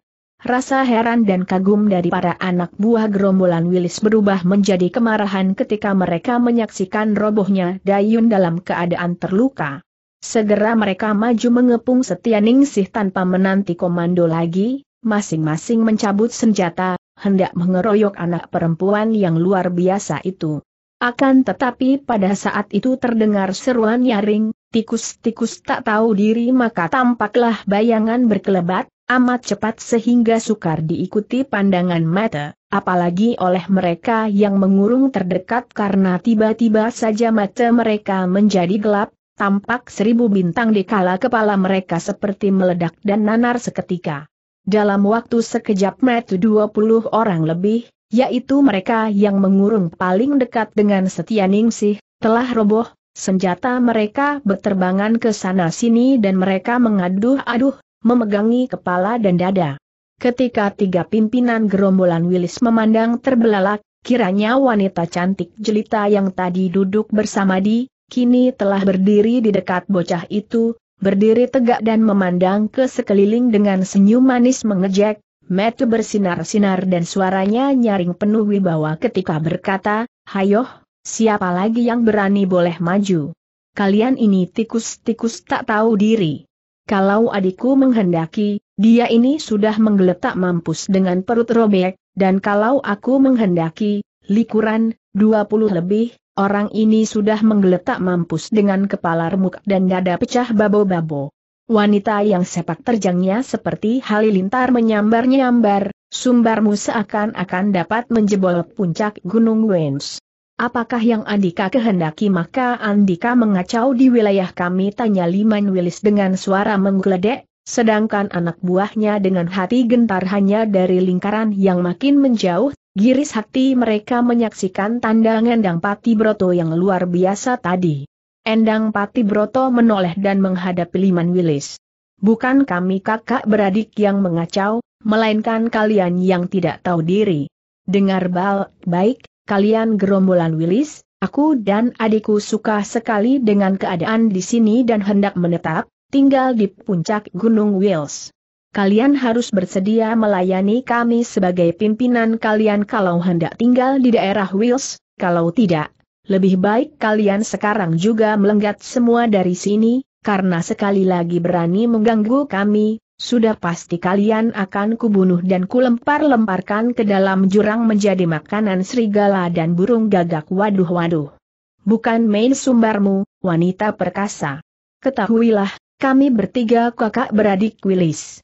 Rasa heran dan kagum dari para anak buah gerombolan Willis berubah menjadi kemarahan ketika mereka menyaksikan robohnya Dayun dalam keadaan terluka. Segera mereka maju mengepung setia Ningsih tanpa menanti komando lagi, masing-masing mencabut senjata, hendak mengeroyok anak perempuan yang luar biasa itu. Akan tetapi pada saat itu terdengar seruan nyaring, tikus-tikus tak tahu diri maka tampaklah bayangan berkelebat, amat cepat sehingga sukar diikuti pandangan mata, apalagi oleh mereka yang mengurung terdekat karena tiba-tiba saja mata mereka menjadi gelap, tampak seribu bintang di kala kepala mereka seperti meledak dan nanar seketika. Dalam waktu sekejap metu 20 orang lebih, yaitu mereka yang mengurung paling dekat dengan Setia Ningsih, telah roboh, senjata mereka berterbangan ke sana-sini dan mereka mengaduh-aduh, memegangi kepala dan dada. Ketika tiga pimpinan gerombolan Willis memandang terbelalak, kiranya wanita cantik jelita yang tadi duduk bersama di, kini telah berdiri di dekat bocah itu, berdiri tegak dan memandang ke sekeliling dengan senyum manis mengejek, Metu bersinar-sinar dan suaranya nyaring penuh wibawa ketika berkata, Hayoh, siapa lagi yang berani boleh maju? Kalian ini tikus-tikus tak tahu diri. Kalau adikku menghendaki, dia ini sudah menggeletak mampus dengan perut robek, dan kalau aku menghendaki, likuran, 20 lebih, orang ini sudah menggeletak mampus dengan kepala remuk dan dada pecah babo-babo. Wanita yang sepak terjangnya seperti halilintar menyambar-nyambar, sumbarmu seakan-akan dapat menjebol puncak Gunung Wens. Apakah yang Andika kehendaki maka Andika mengacau di wilayah kami tanya Liman Willis dengan suara menggeledek, sedangkan anak buahnya dengan hati gentar hanya dari lingkaran yang makin menjauh Giris hati mereka menyaksikan tanda Endang Pati Broto yang luar biasa tadi. Endang Pati Broto menoleh dan menghadapi Liman Wilis. Bukan kami kakak beradik yang mengacau, melainkan kalian yang tidak tahu diri. Dengar bal, baik kalian gerombolan Wilis, aku dan adikku suka sekali dengan keadaan di sini dan hendak menetap, tinggal di puncak Gunung Wills kalian harus bersedia melayani kami sebagai pimpinan kalian kalau hendak tinggal di daerah Wales, kalau tidak, lebih baik kalian sekarang juga melenggat semua dari sini, karena sekali lagi berani mengganggu kami, sudah pasti kalian akan kubunuh dan kulempar-lemparkan ke dalam jurang menjadi makanan serigala dan burung gagak waduh-waduh. Bukan main sumbarmu, wanita perkasa. Ketahuilah, kami bertiga kakak beradik Willis.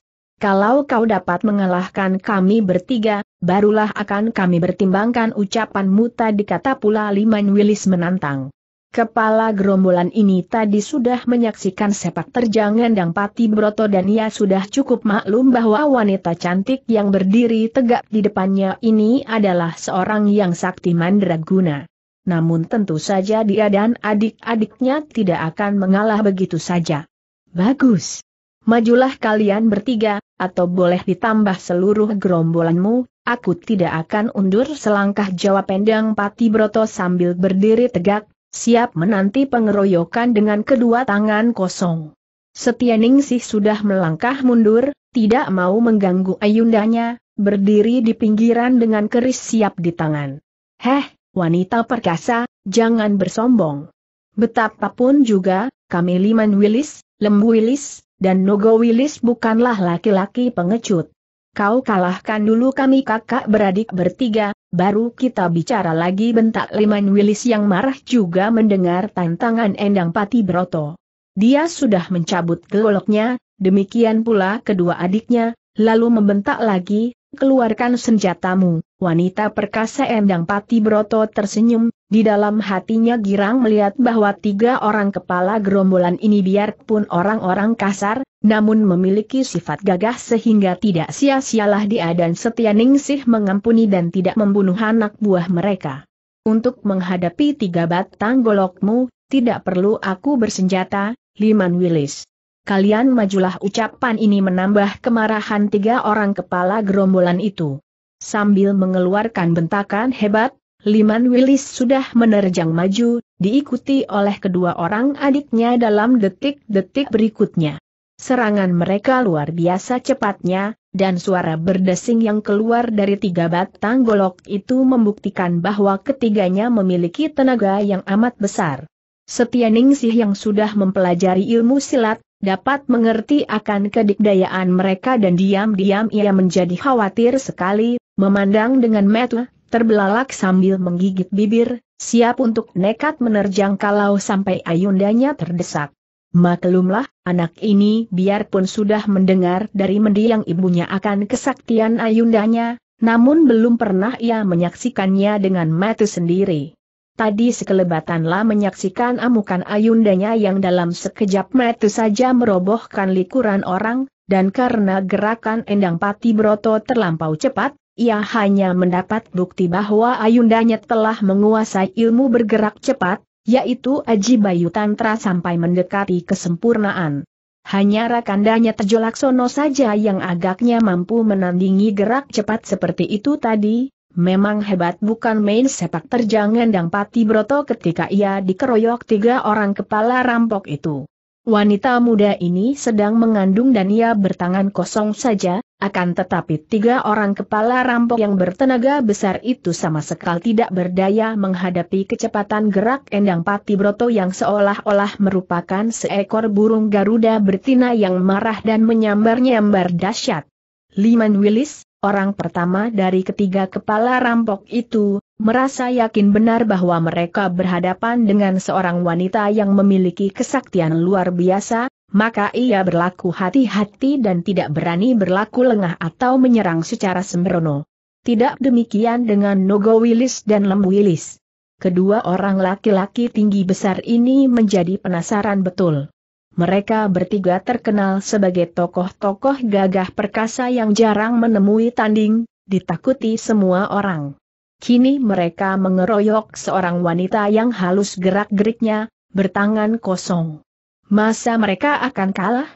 Kalau kau dapat mengalahkan kami bertiga, barulah akan kami bertimbangkan Ucapan Muta dikata pula Liman Willis menantang. Kepala gerombolan ini tadi sudah menyaksikan sepak terjang Endang Pati Broto dan ia sudah cukup maklum bahwa wanita cantik yang berdiri tegak di depannya ini adalah seorang yang sakti mandraguna. Namun tentu saja dia dan adik-adiknya tidak akan mengalah begitu saja. Bagus majulah kalian bertiga, atau boleh ditambah seluruh gerombolanmu, aku tidak akan undur selangkah jawab pendang Pati Broto sambil berdiri tegak, siap menanti pengeroyokan dengan kedua tangan kosong. Setianingsih sudah melangkah mundur, tidak mau mengganggu ayundanya, berdiri di pinggiran dengan keris siap di tangan. Heh, wanita perkasa, jangan bersombong. Betapapun juga, kami Liman Willis, Lembu Willis, dan Nogo Wilis bukanlah laki-laki pengecut. Kau kalahkan dulu kami kakak beradik bertiga, baru kita bicara lagi bentak Liman Wilis yang marah juga mendengar tantangan Endang Pati Broto. Dia sudah mencabut goloknya, demikian pula kedua adiknya, lalu membentak lagi, keluarkan senjatamu, wanita perkasa Endang Pati Broto tersenyum, di dalam hatinya girang melihat bahwa tiga orang kepala gerombolan ini biarpun orang-orang kasar, namun memiliki sifat gagah sehingga tidak sia-sialah dia dan setia ningsih mengampuni dan tidak membunuh anak buah mereka. Untuk menghadapi tiga batang golokmu, tidak perlu aku bersenjata, Liman Willis. Kalian majulah ucapan ini menambah kemarahan tiga orang kepala gerombolan itu. Sambil mengeluarkan bentakan hebat, Liman Willis sudah menerjang maju, diikuti oleh kedua orang adiknya dalam detik-detik berikutnya. Serangan mereka luar biasa cepatnya, dan suara berdesing yang keluar dari tiga batang golok itu membuktikan bahwa ketiganya memiliki tenaga yang amat besar. Setia Ningsih yang sudah mempelajari ilmu silat, dapat mengerti akan kedikdayaan mereka dan diam-diam ia menjadi khawatir sekali, memandang dengan metu terbelalak sambil menggigit bibir, siap untuk nekat menerjang kalau sampai ayundanya terdesak. Maklumlah, anak ini biarpun sudah mendengar dari mendiang ibunya akan kesaktian ayundanya, namun belum pernah ia menyaksikannya dengan mata sendiri. Tadi sekelebatanlah menyaksikan amukan ayundanya yang dalam sekejap mata saja merobohkan likuran orang, dan karena gerakan Endang Pati Broto terlampau cepat, ia hanya mendapat bukti bahwa ayundanya telah menguasai ilmu bergerak cepat, yaitu Aji Bayu Tantra sampai mendekati kesempurnaan. Hanya Rakandanya Tejolaksono saja yang agaknya mampu menandingi gerak cepat seperti itu tadi, memang hebat bukan main sepak terjangan Endang Pati Broto ketika ia dikeroyok tiga orang kepala rampok itu. Wanita muda ini sedang mengandung dan ia bertangan kosong saja, akan tetapi tiga orang kepala rampok yang bertenaga besar itu sama sekali tidak berdaya menghadapi kecepatan gerak Endang Pati Broto yang seolah-olah merupakan seekor burung Garuda bertina yang marah dan menyambar-nyambar dahsyat. Liman Willis, Orang pertama dari ketiga kepala rampok itu, merasa yakin benar bahwa mereka berhadapan dengan seorang wanita yang memiliki kesaktian luar biasa, maka ia berlaku hati-hati dan tidak berani berlaku lengah atau menyerang secara sembrono. Tidak demikian dengan Nogo Willis dan Lem Willis. Kedua orang laki-laki tinggi besar ini menjadi penasaran betul. Mereka bertiga terkenal sebagai tokoh-tokoh gagah perkasa yang jarang menemui tanding, ditakuti semua orang. Kini mereka mengeroyok seorang wanita yang halus gerak-geriknya, bertangan kosong. Masa mereka akan kalah?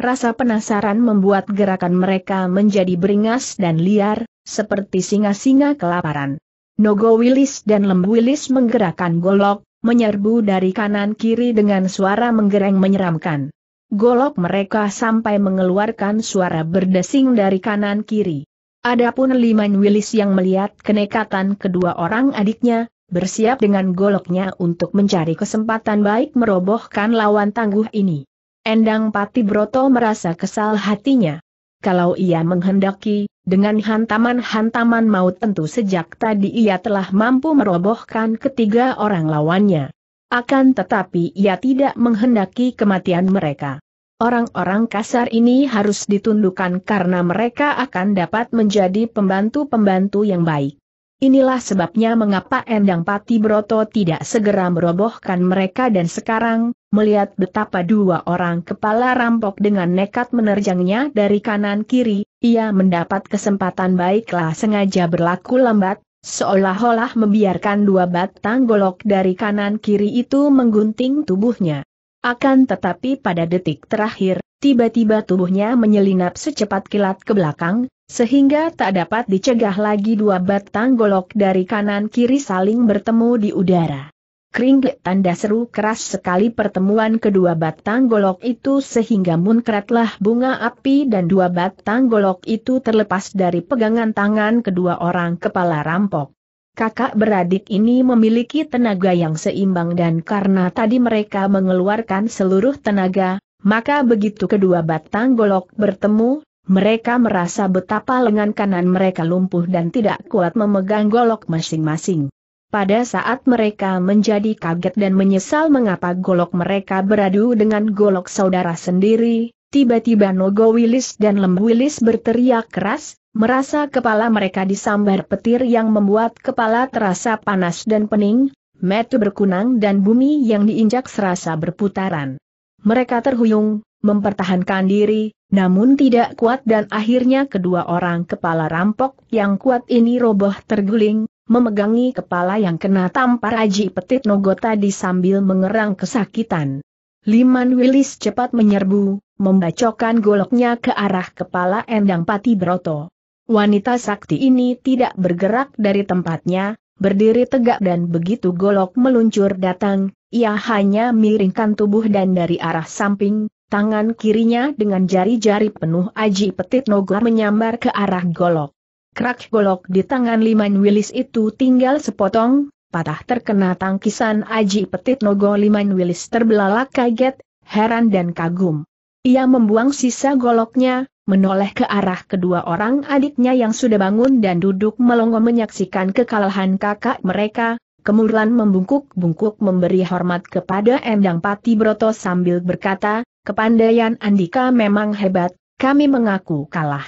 Rasa penasaran membuat gerakan mereka menjadi beringas dan liar, seperti singa-singa kelaparan. Nogo Wilis dan Lem Wilis menggerakkan golok, menyerbu dari kanan kiri dengan suara menggereng menyeramkan. Golok mereka sampai mengeluarkan suara berdesing dari kanan kiri. Adapun Liman Willis yang melihat kenekatan kedua orang adiknya, bersiap dengan goloknya untuk mencari kesempatan baik merobohkan lawan tangguh ini. Endang Pati Broto merasa kesal hatinya kalau ia menghendaki, dengan hantaman-hantaman maut tentu sejak tadi ia telah mampu merobohkan ketiga orang lawannya. Akan tetapi ia tidak menghendaki kematian mereka. Orang-orang kasar ini harus ditundukkan karena mereka akan dapat menjadi pembantu-pembantu yang baik. Inilah sebabnya mengapa Endang Pati Broto tidak segera merobohkan mereka dan sekarang, melihat betapa dua orang kepala rampok dengan nekat menerjangnya dari kanan kiri, ia mendapat kesempatan baiklah sengaja berlaku lambat, seolah-olah membiarkan dua batang golok dari kanan kiri itu menggunting tubuhnya. Akan tetapi pada detik terakhir, tiba-tiba tubuhnya menyelinap secepat kilat ke belakang, sehingga tak dapat dicegah lagi dua batang golok dari kanan kiri saling bertemu di udara. Kringlet tanda seru keras sekali pertemuan kedua batang golok itu sehingga munkratlah bunga api dan dua batang golok itu terlepas dari pegangan tangan kedua orang kepala rampok. Kakak beradik ini memiliki tenaga yang seimbang dan karena tadi mereka mengeluarkan seluruh tenaga, maka begitu kedua batang golok bertemu, mereka merasa betapa lengan kanan mereka lumpuh dan tidak kuat memegang golok masing-masing. Pada saat mereka menjadi kaget dan menyesal mengapa golok mereka beradu dengan golok saudara sendiri, tiba-tiba Nogo Wilis dan Lem Wilis berteriak keras, merasa kepala mereka disambar petir yang membuat kepala terasa panas dan pening, metu berkunang dan bumi yang diinjak serasa berputaran. Mereka terhuyung, mempertahankan diri, namun tidak kuat dan akhirnya kedua orang kepala rampok yang kuat ini roboh terguling, memegangi kepala yang kena tampar Aji Petit Nogo tadi sambil mengerang kesakitan. Liman Wilis cepat menyerbu, membacokan goloknya ke arah kepala Endang Pati Broto. Wanita sakti ini tidak bergerak dari tempatnya, berdiri tegak dan begitu golok meluncur datang, ia hanya miringkan tubuh dan dari arah samping, tangan kirinya dengan jari-jari penuh aji petit Nogo menyambar ke arah golok. Krak golok di tangan Liman Wilis itu tinggal sepotong, patah terkena tangkisan Aji Petit Nogo Liman Wilis terbelalak kaget, heran dan kagum. Ia membuang sisa goloknya, menoleh ke arah kedua orang adiknya yang sudah bangun dan duduk melongo menyaksikan kekalahan kakak mereka, kemurlan membungkuk-bungkuk memberi hormat kepada Endang Pati Broto sambil berkata, kepandaian Andika memang hebat, kami mengaku kalah.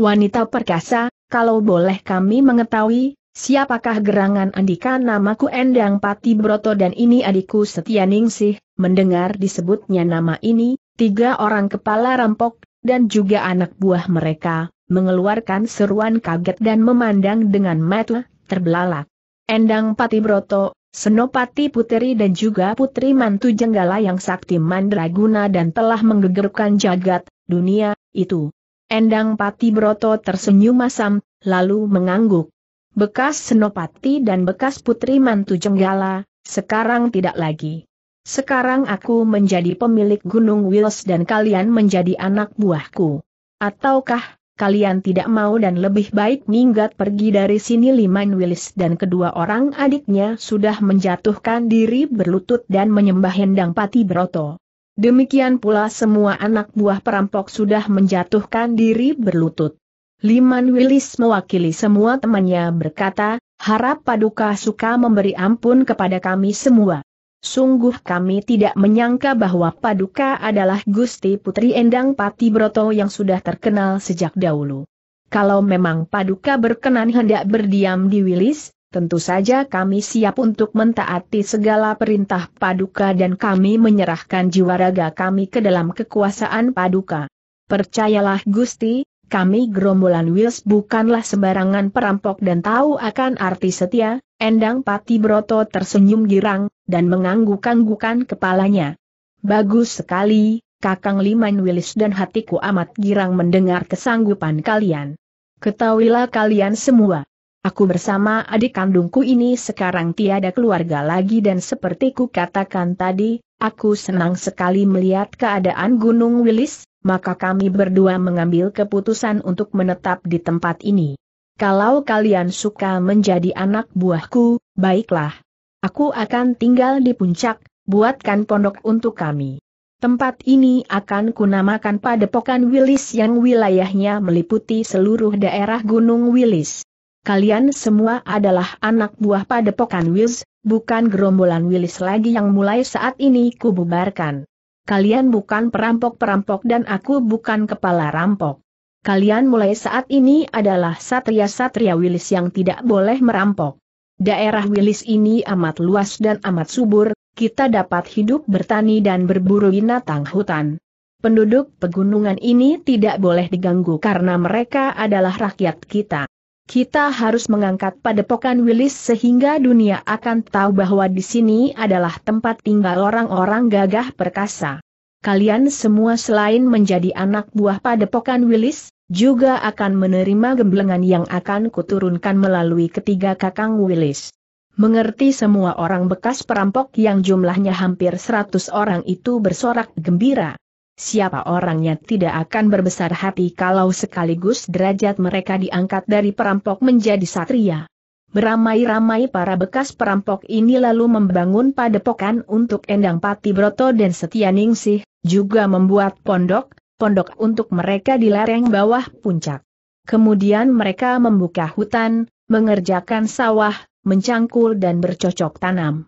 Wanita perkasa, kalau boleh kami mengetahui, siapakah gerangan Andika namaku Endang Pati Broto dan ini adikku Setia Ningsih, mendengar disebutnya nama ini, tiga orang kepala rampok, dan juga anak buah mereka, mengeluarkan seruan kaget dan memandang dengan mata terbelalak. Endang Pati Broto, Senopati Puteri dan juga Putri Mantu Jenggala yang sakti mandraguna dan telah menggegerkan jagat, dunia, itu. Endang Pati Broto tersenyum masam, lalu mengangguk. Bekas Senopati dan bekas Putri Mantu Jenggala, sekarang tidak lagi. Sekarang aku menjadi pemilik Gunung Wils dan kalian menjadi anak buahku. Ataukah, kalian tidak mau dan lebih baik minggat pergi dari sini Liman Wilis dan kedua orang adiknya sudah menjatuhkan diri berlutut dan menyembah Endang Pati Broto. Demikian pula semua anak buah perampok sudah menjatuhkan diri berlutut. Liman Willis mewakili semua temannya berkata, harap Paduka suka memberi ampun kepada kami semua. Sungguh kami tidak menyangka bahwa Paduka adalah Gusti Putri Endang Pati Broto yang sudah terkenal sejak dahulu. Kalau memang Paduka berkenan hendak berdiam di Wilis, tentu saja kami siap untuk mentaati segala perintah paduka dan kami menyerahkan jiwa raga kami ke dalam kekuasaan paduka. Percayalah Gusti, kami gerombolan Wils bukanlah sembarangan perampok dan tahu akan arti setia, Endang Pati Broto tersenyum girang, dan mengangguk-anggukan kepalanya. Bagus sekali, Kakang Liman Wilis dan hatiku amat girang mendengar kesanggupan kalian. Ketahuilah kalian semua, Aku bersama adik kandungku ini sekarang tiada keluarga lagi dan seperti ku katakan tadi, aku senang sekali melihat keadaan Gunung Wilis, maka kami berdua mengambil keputusan untuk menetap di tempat ini. Kalau kalian suka menjadi anak buahku, baiklah. Aku akan tinggal di puncak, buatkan pondok untuk kami. Tempat ini akan kunamakan Padepokan Wilis yang wilayahnya meliputi seluruh daerah Gunung Wilis kalian semua adalah anak buah padepokan Wills, bukan gerombolan Willis lagi yang mulai saat ini kububarkan. Kalian bukan perampok-perampok dan aku bukan kepala rampok. Kalian mulai saat ini adalah satria-satria Willis yang tidak boleh merampok. Daerah Willis ini amat luas dan amat subur, kita dapat hidup bertani dan berburu binatang hutan. Penduduk pegunungan ini tidak boleh diganggu karena mereka adalah rakyat kita kita harus mengangkat padepokan Wilis sehingga dunia akan tahu bahwa di sini adalah tempat tinggal orang-orang gagah perkasa. Kalian semua selain menjadi anak buah padepokan Wilis, juga akan menerima gemblengan yang akan kuturunkan melalui ketiga kakang Wilis. Mengerti semua orang bekas perampok yang jumlahnya hampir 100 orang itu bersorak gembira. Siapa orangnya tidak akan berbesar hati kalau sekaligus derajat mereka diangkat dari perampok menjadi satria. Beramai-ramai para bekas perampok ini lalu membangun padepokan untuk Endang Pati Broto dan Setia Ningsih, juga membuat pondok, pondok untuk mereka di lereng bawah puncak. Kemudian mereka membuka hutan, mengerjakan sawah, mencangkul dan bercocok tanam.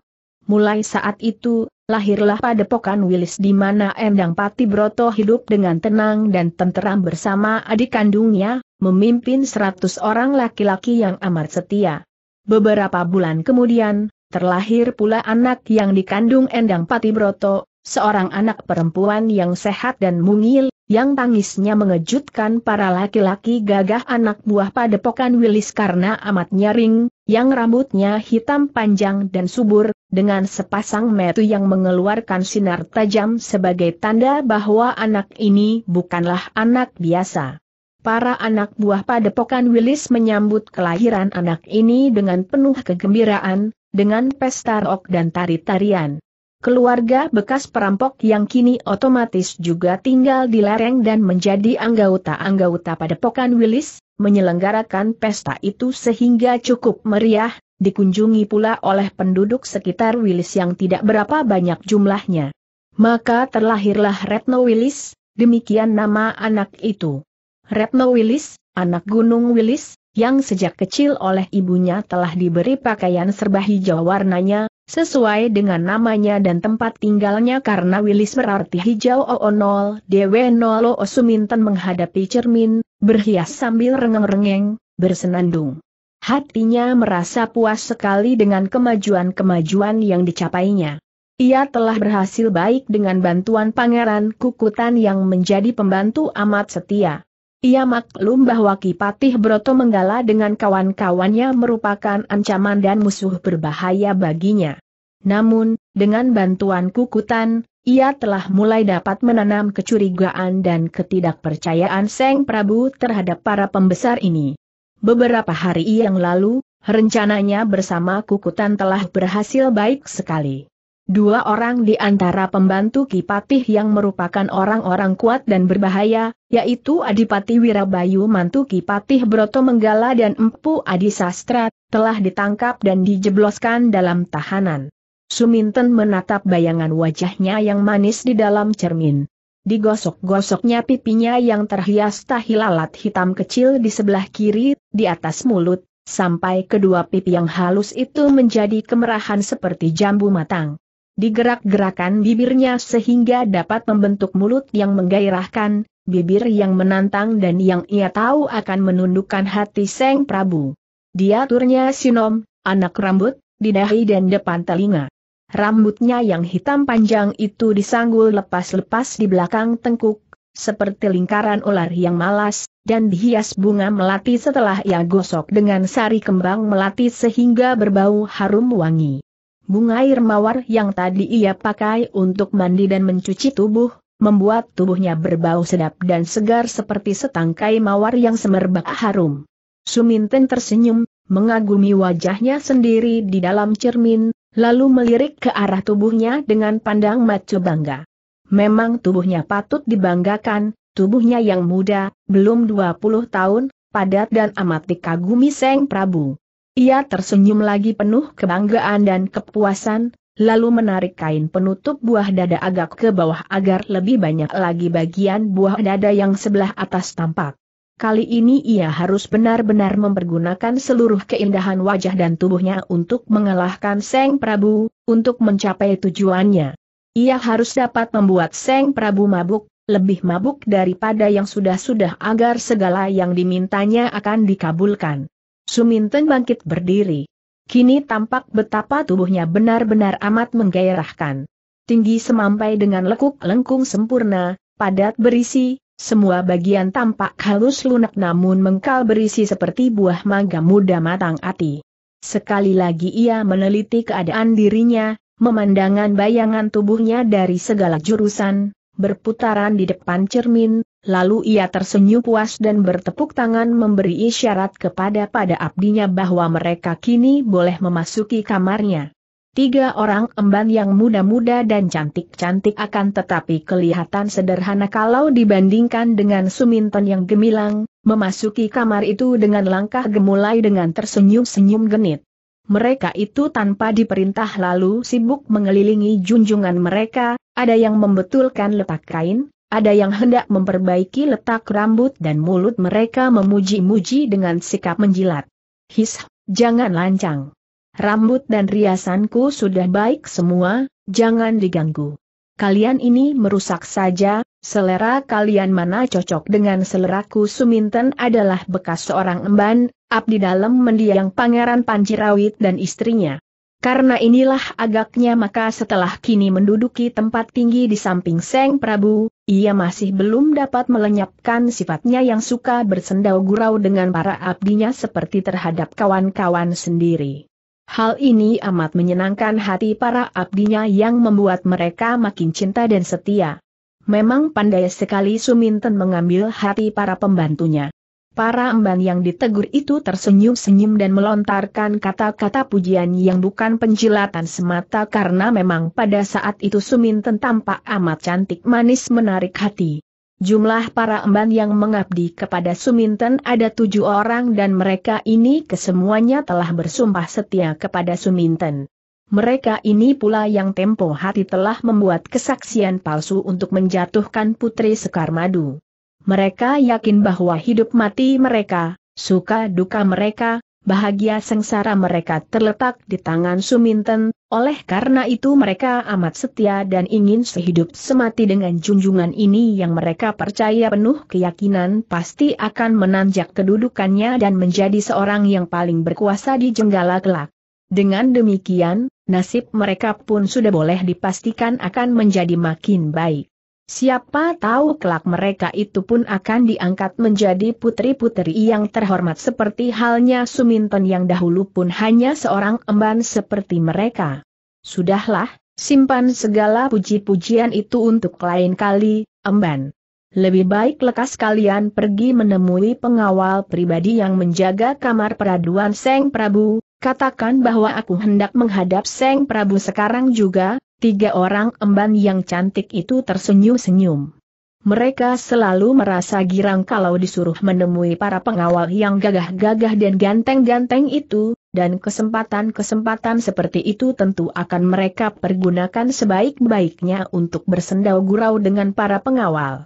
Mulai saat itu, lahirlah padepokan Wilis di mana Endang Pati Broto hidup dengan tenang dan tenteram bersama adik kandungnya, memimpin seratus orang laki-laki yang amat setia. Beberapa bulan kemudian, terlahir pula anak yang dikandung Endang Pati Broto, seorang anak perempuan yang sehat dan mungil, yang tangisnya mengejutkan para laki-laki gagah anak buah padepokan Wilis karena amat nyaring, yang rambutnya hitam panjang dan subur, dengan sepasang metu yang mengeluarkan sinar tajam sebagai tanda bahwa anak ini bukanlah anak biasa. Para anak buah padepokan Wilis menyambut kelahiran anak ini dengan penuh kegembiraan, dengan pesta rok dan tari-tarian. Keluarga bekas perampok yang kini otomatis juga tinggal di lereng dan menjadi anggota-anggota padepokan Willis, menyelenggarakan pesta itu sehingga cukup meriah, dikunjungi pula oleh penduduk sekitar Willis yang tidak berapa banyak jumlahnya. Maka terlahirlah Retno Willis, demikian nama anak itu. Retno Willis, anak Gunung Willis, yang sejak kecil oleh ibunya telah diberi pakaian serba hijau warnanya, sesuai dengan namanya dan tempat tinggalnya karena Wilis berarti hijau Oo, 0 DW0 Osuminten menghadapi cermin, berhias sambil rengeng-rengeng, bersenandung. Hatinya merasa puas sekali dengan kemajuan-kemajuan yang dicapainya. Ia telah berhasil baik dengan bantuan Pangeran Kukutan yang menjadi pembantu amat setia. Ia maklum bahwa Kipatih Broto Menggala dengan kawan-kawannya merupakan ancaman dan musuh berbahaya baginya. Namun, dengan bantuan kukutan, ia telah mulai dapat menanam kecurigaan dan ketidakpercayaan Seng Prabu terhadap para pembesar ini. Beberapa hari yang lalu, rencananya bersama kukutan telah berhasil baik sekali. Dua orang di antara pembantu Kipatih yang merupakan orang-orang kuat dan berbahaya, yaitu Adipati Wirabayu Mantu Kipatih Broto Menggala dan Empu Adi Sastra, telah ditangkap dan dijebloskan dalam tahanan. Suminten menatap bayangan wajahnya yang manis di dalam cermin. Digosok-gosoknya pipinya yang terhias tahi lalat hitam kecil di sebelah kiri, di atas mulut, sampai kedua pipi yang halus itu menjadi kemerahan seperti jambu matang digerak-gerakan bibirnya sehingga dapat membentuk mulut yang menggairahkan, bibir yang menantang dan yang ia tahu akan menundukkan hati Seng Prabu. Dia Diaturnya sinom, anak rambut, di dahi dan depan telinga. Rambutnya yang hitam panjang itu disanggul lepas-lepas di belakang tengkuk, seperti lingkaran ular yang malas, dan dihias bunga melati setelah ia gosok dengan sari kembang melati sehingga berbau harum wangi. Bunga air mawar yang tadi ia pakai untuk mandi dan mencuci tubuh, membuat tubuhnya berbau sedap dan segar seperti setangkai mawar yang semerbak harum. Suminten tersenyum, mengagumi wajahnya sendiri di dalam cermin, lalu melirik ke arah tubuhnya dengan pandang macu bangga. Memang tubuhnya patut dibanggakan, tubuhnya yang muda, belum 20 tahun, padat dan amat dikagumi Seng Prabu. Ia tersenyum lagi penuh kebanggaan dan kepuasan, lalu menarik kain penutup buah dada agak ke bawah agar lebih banyak lagi bagian buah dada yang sebelah atas tampak. Kali ini ia harus benar-benar mempergunakan seluruh keindahan wajah dan tubuhnya untuk mengalahkan Seng Prabu, untuk mencapai tujuannya. Ia harus dapat membuat Seng Prabu mabuk, lebih mabuk daripada yang sudah-sudah agar segala yang dimintanya akan dikabulkan. Suminten bangkit berdiri. Kini tampak betapa tubuhnya benar-benar amat menggairahkan. Tinggi semampai dengan lekuk lengkung sempurna, padat berisi, semua bagian tampak halus lunak namun mengkal berisi seperti buah mangga muda matang ati. Sekali lagi ia meneliti keadaan dirinya, memandangan bayangan tubuhnya dari segala jurusan, berputaran di depan cermin, lalu ia tersenyum puas dan bertepuk tangan memberi isyarat kepada pada abdinya bahwa mereka kini boleh memasuki kamarnya. Tiga orang emban yang muda-muda dan cantik-cantik akan tetapi kelihatan sederhana kalau dibandingkan dengan Suminton yang gemilang, memasuki kamar itu dengan langkah gemulai dengan tersenyum-senyum genit mereka itu tanpa diperintah lalu sibuk mengelilingi junjungan mereka, ada yang membetulkan letak kain, ada yang hendak memperbaiki letak rambut dan mulut mereka memuji-muji dengan sikap menjilat. His, jangan lancang. Rambut dan riasanku sudah baik semua, jangan diganggu. Kalian ini merusak saja, selera kalian mana cocok dengan seleraku Suminten adalah bekas seorang emban, abdi dalam mendiang Pangeran Panjirawit dan istrinya. Karena inilah agaknya maka setelah kini menduduki tempat tinggi di samping Seng Prabu, ia masih belum dapat melenyapkan sifatnya yang suka bersendau gurau dengan para abdinya seperti terhadap kawan-kawan sendiri. Hal ini amat menyenangkan hati para abdinya yang membuat mereka makin cinta dan setia. Memang pandai sekali Suminten mengambil hati para pembantunya. Para emban yang ditegur itu tersenyum-senyum dan melontarkan kata-kata pujian yang bukan penjilatan semata karena memang pada saat itu Suminten tampak amat cantik manis menarik hati. Jumlah para emban yang mengabdi kepada Suminten ada tujuh orang dan mereka ini kesemuanya telah bersumpah setia kepada Suminten. Mereka ini pula yang tempo hati telah membuat kesaksian palsu untuk menjatuhkan Putri Sekar Madu. Mereka yakin bahwa hidup mati mereka, suka duka mereka, bahagia sengsara mereka terletak di tangan Suminten, oleh karena itu mereka amat setia dan ingin sehidup semati dengan junjungan ini yang mereka percaya penuh keyakinan pasti akan menanjak kedudukannya dan menjadi seorang yang paling berkuasa di Jenggala kelak. Dengan demikian, nasib mereka pun sudah boleh dipastikan akan menjadi makin baik. Siapa tahu kelak mereka itu pun akan diangkat menjadi putri-putri yang terhormat seperti halnya Suminton yang dahulu pun hanya seorang emban seperti mereka. Sudahlah, simpan segala puji-pujian itu untuk lain kali, emban. Lebih baik lekas kalian pergi menemui pengawal pribadi yang menjaga kamar peraduan Seng Prabu, Katakan bahwa aku hendak menghadap Seng Prabu sekarang juga, tiga orang emban yang cantik itu tersenyum-senyum. Mereka selalu merasa girang kalau disuruh menemui para pengawal yang gagah-gagah dan ganteng-ganteng itu, dan kesempatan-kesempatan seperti itu tentu akan mereka pergunakan sebaik-baiknya untuk bersendau gurau dengan para pengawal.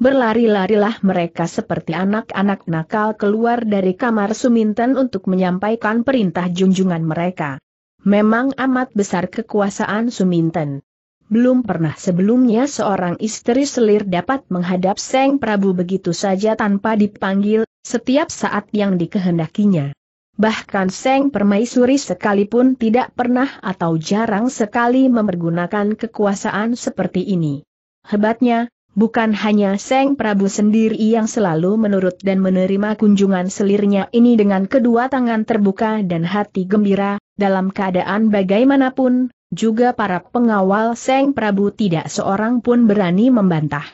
Berlari-larilah mereka seperti anak-anak nakal keluar dari kamar Suminten untuk menyampaikan perintah junjungan mereka. Memang amat besar kekuasaan Suminten. Belum pernah sebelumnya seorang istri selir dapat menghadap Seng Prabu begitu saja tanpa dipanggil, setiap saat yang dikehendakinya. Bahkan Seng Permaisuri sekalipun tidak pernah atau jarang sekali memergunakan kekuasaan seperti ini. Hebatnya, Bukan hanya Seng Prabu sendiri yang selalu menurut dan menerima kunjungan selirnya ini dengan kedua tangan terbuka dan hati gembira, dalam keadaan bagaimanapun, juga para pengawal Seng Prabu tidak seorang pun berani membantah.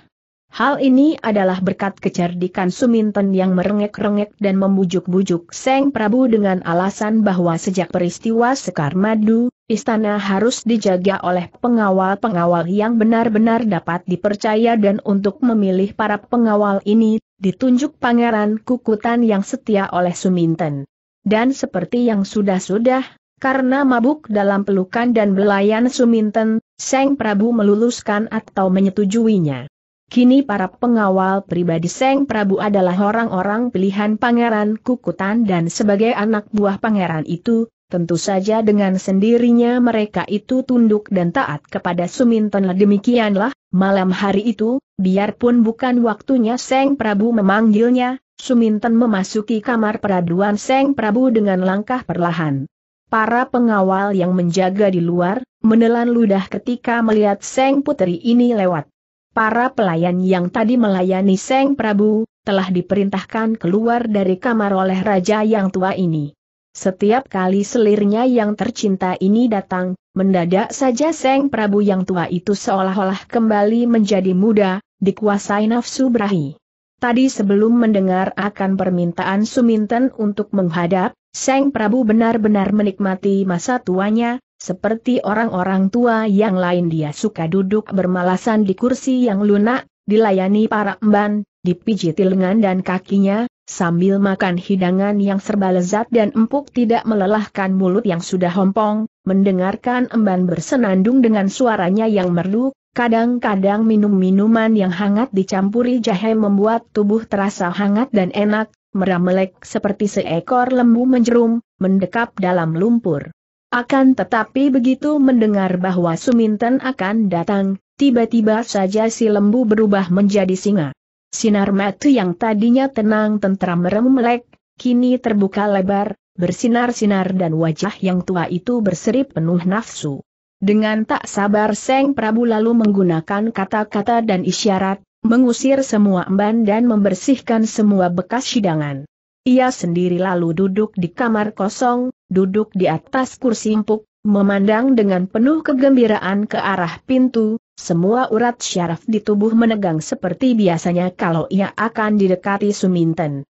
Hal ini adalah berkat kecerdikan Suminten yang merengek-rengek dan membujuk-bujuk Seng Prabu dengan alasan bahwa sejak peristiwa Sekar Madu, Istana harus dijaga oleh pengawal-pengawal yang benar-benar dapat dipercaya dan untuk memilih para pengawal ini, ditunjuk Pangeran Kukutan yang setia oleh Suminten. Dan seperti yang sudah-sudah, karena mabuk dalam pelukan dan belayan Suminten, Seng Prabu meluluskan atau menyetujuinya. Kini para pengawal pribadi Seng Prabu adalah orang-orang pilihan Pangeran Kukutan dan sebagai anak buah Pangeran itu, Tentu saja dengan sendirinya mereka itu tunduk dan taat kepada Suminten. demikianlah, malam hari itu, biarpun bukan waktunya Seng Prabu memanggilnya, Suminten memasuki kamar peraduan Seng Prabu dengan langkah perlahan. Para pengawal yang menjaga di luar, menelan ludah ketika melihat Seng Putri ini lewat. Para pelayan yang tadi melayani Seng Prabu, telah diperintahkan keluar dari kamar oleh raja yang tua ini. Setiap kali selirnya yang tercinta ini datang, mendadak saja Seng Prabu yang tua itu seolah-olah kembali menjadi muda, dikuasai nafsu berahi. Tadi sebelum mendengar akan permintaan Suminten untuk menghadap, Seng Prabu benar-benar menikmati masa tuanya, seperti orang-orang tua yang lain dia suka duduk bermalasan di kursi yang lunak, dilayani para emban, dipijiti lengan dan kakinya, Sambil makan hidangan yang serba lezat dan empuk tidak melelahkan mulut yang sudah hompong, mendengarkan emban bersenandung dengan suaranya yang merdu, kadang-kadang minum minuman yang hangat dicampuri jahe membuat tubuh terasa hangat dan enak, meramelek seperti seekor lembu menjerum, mendekap dalam lumpur. Akan tetapi begitu mendengar bahwa Suminten akan datang, tiba-tiba saja si lembu berubah menjadi singa. Sinar mata yang tadinya tenang tentram melek, kini terbuka lebar, bersinar-sinar dan wajah yang tua itu berseri penuh nafsu. Dengan tak sabar Seng Prabu lalu menggunakan kata-kata dan isyarat, mengusir semua emban dan membersihkan semua bekas sidangan. Ia sendiri lalu duduk di kamar kosong, duduk di atas kursi empuk, memandang dengan penuh kegembiraan ke arah pintu, semua urat syaraf di tubuh menegang seperti biasanya kalau ia akan didekati Suminten.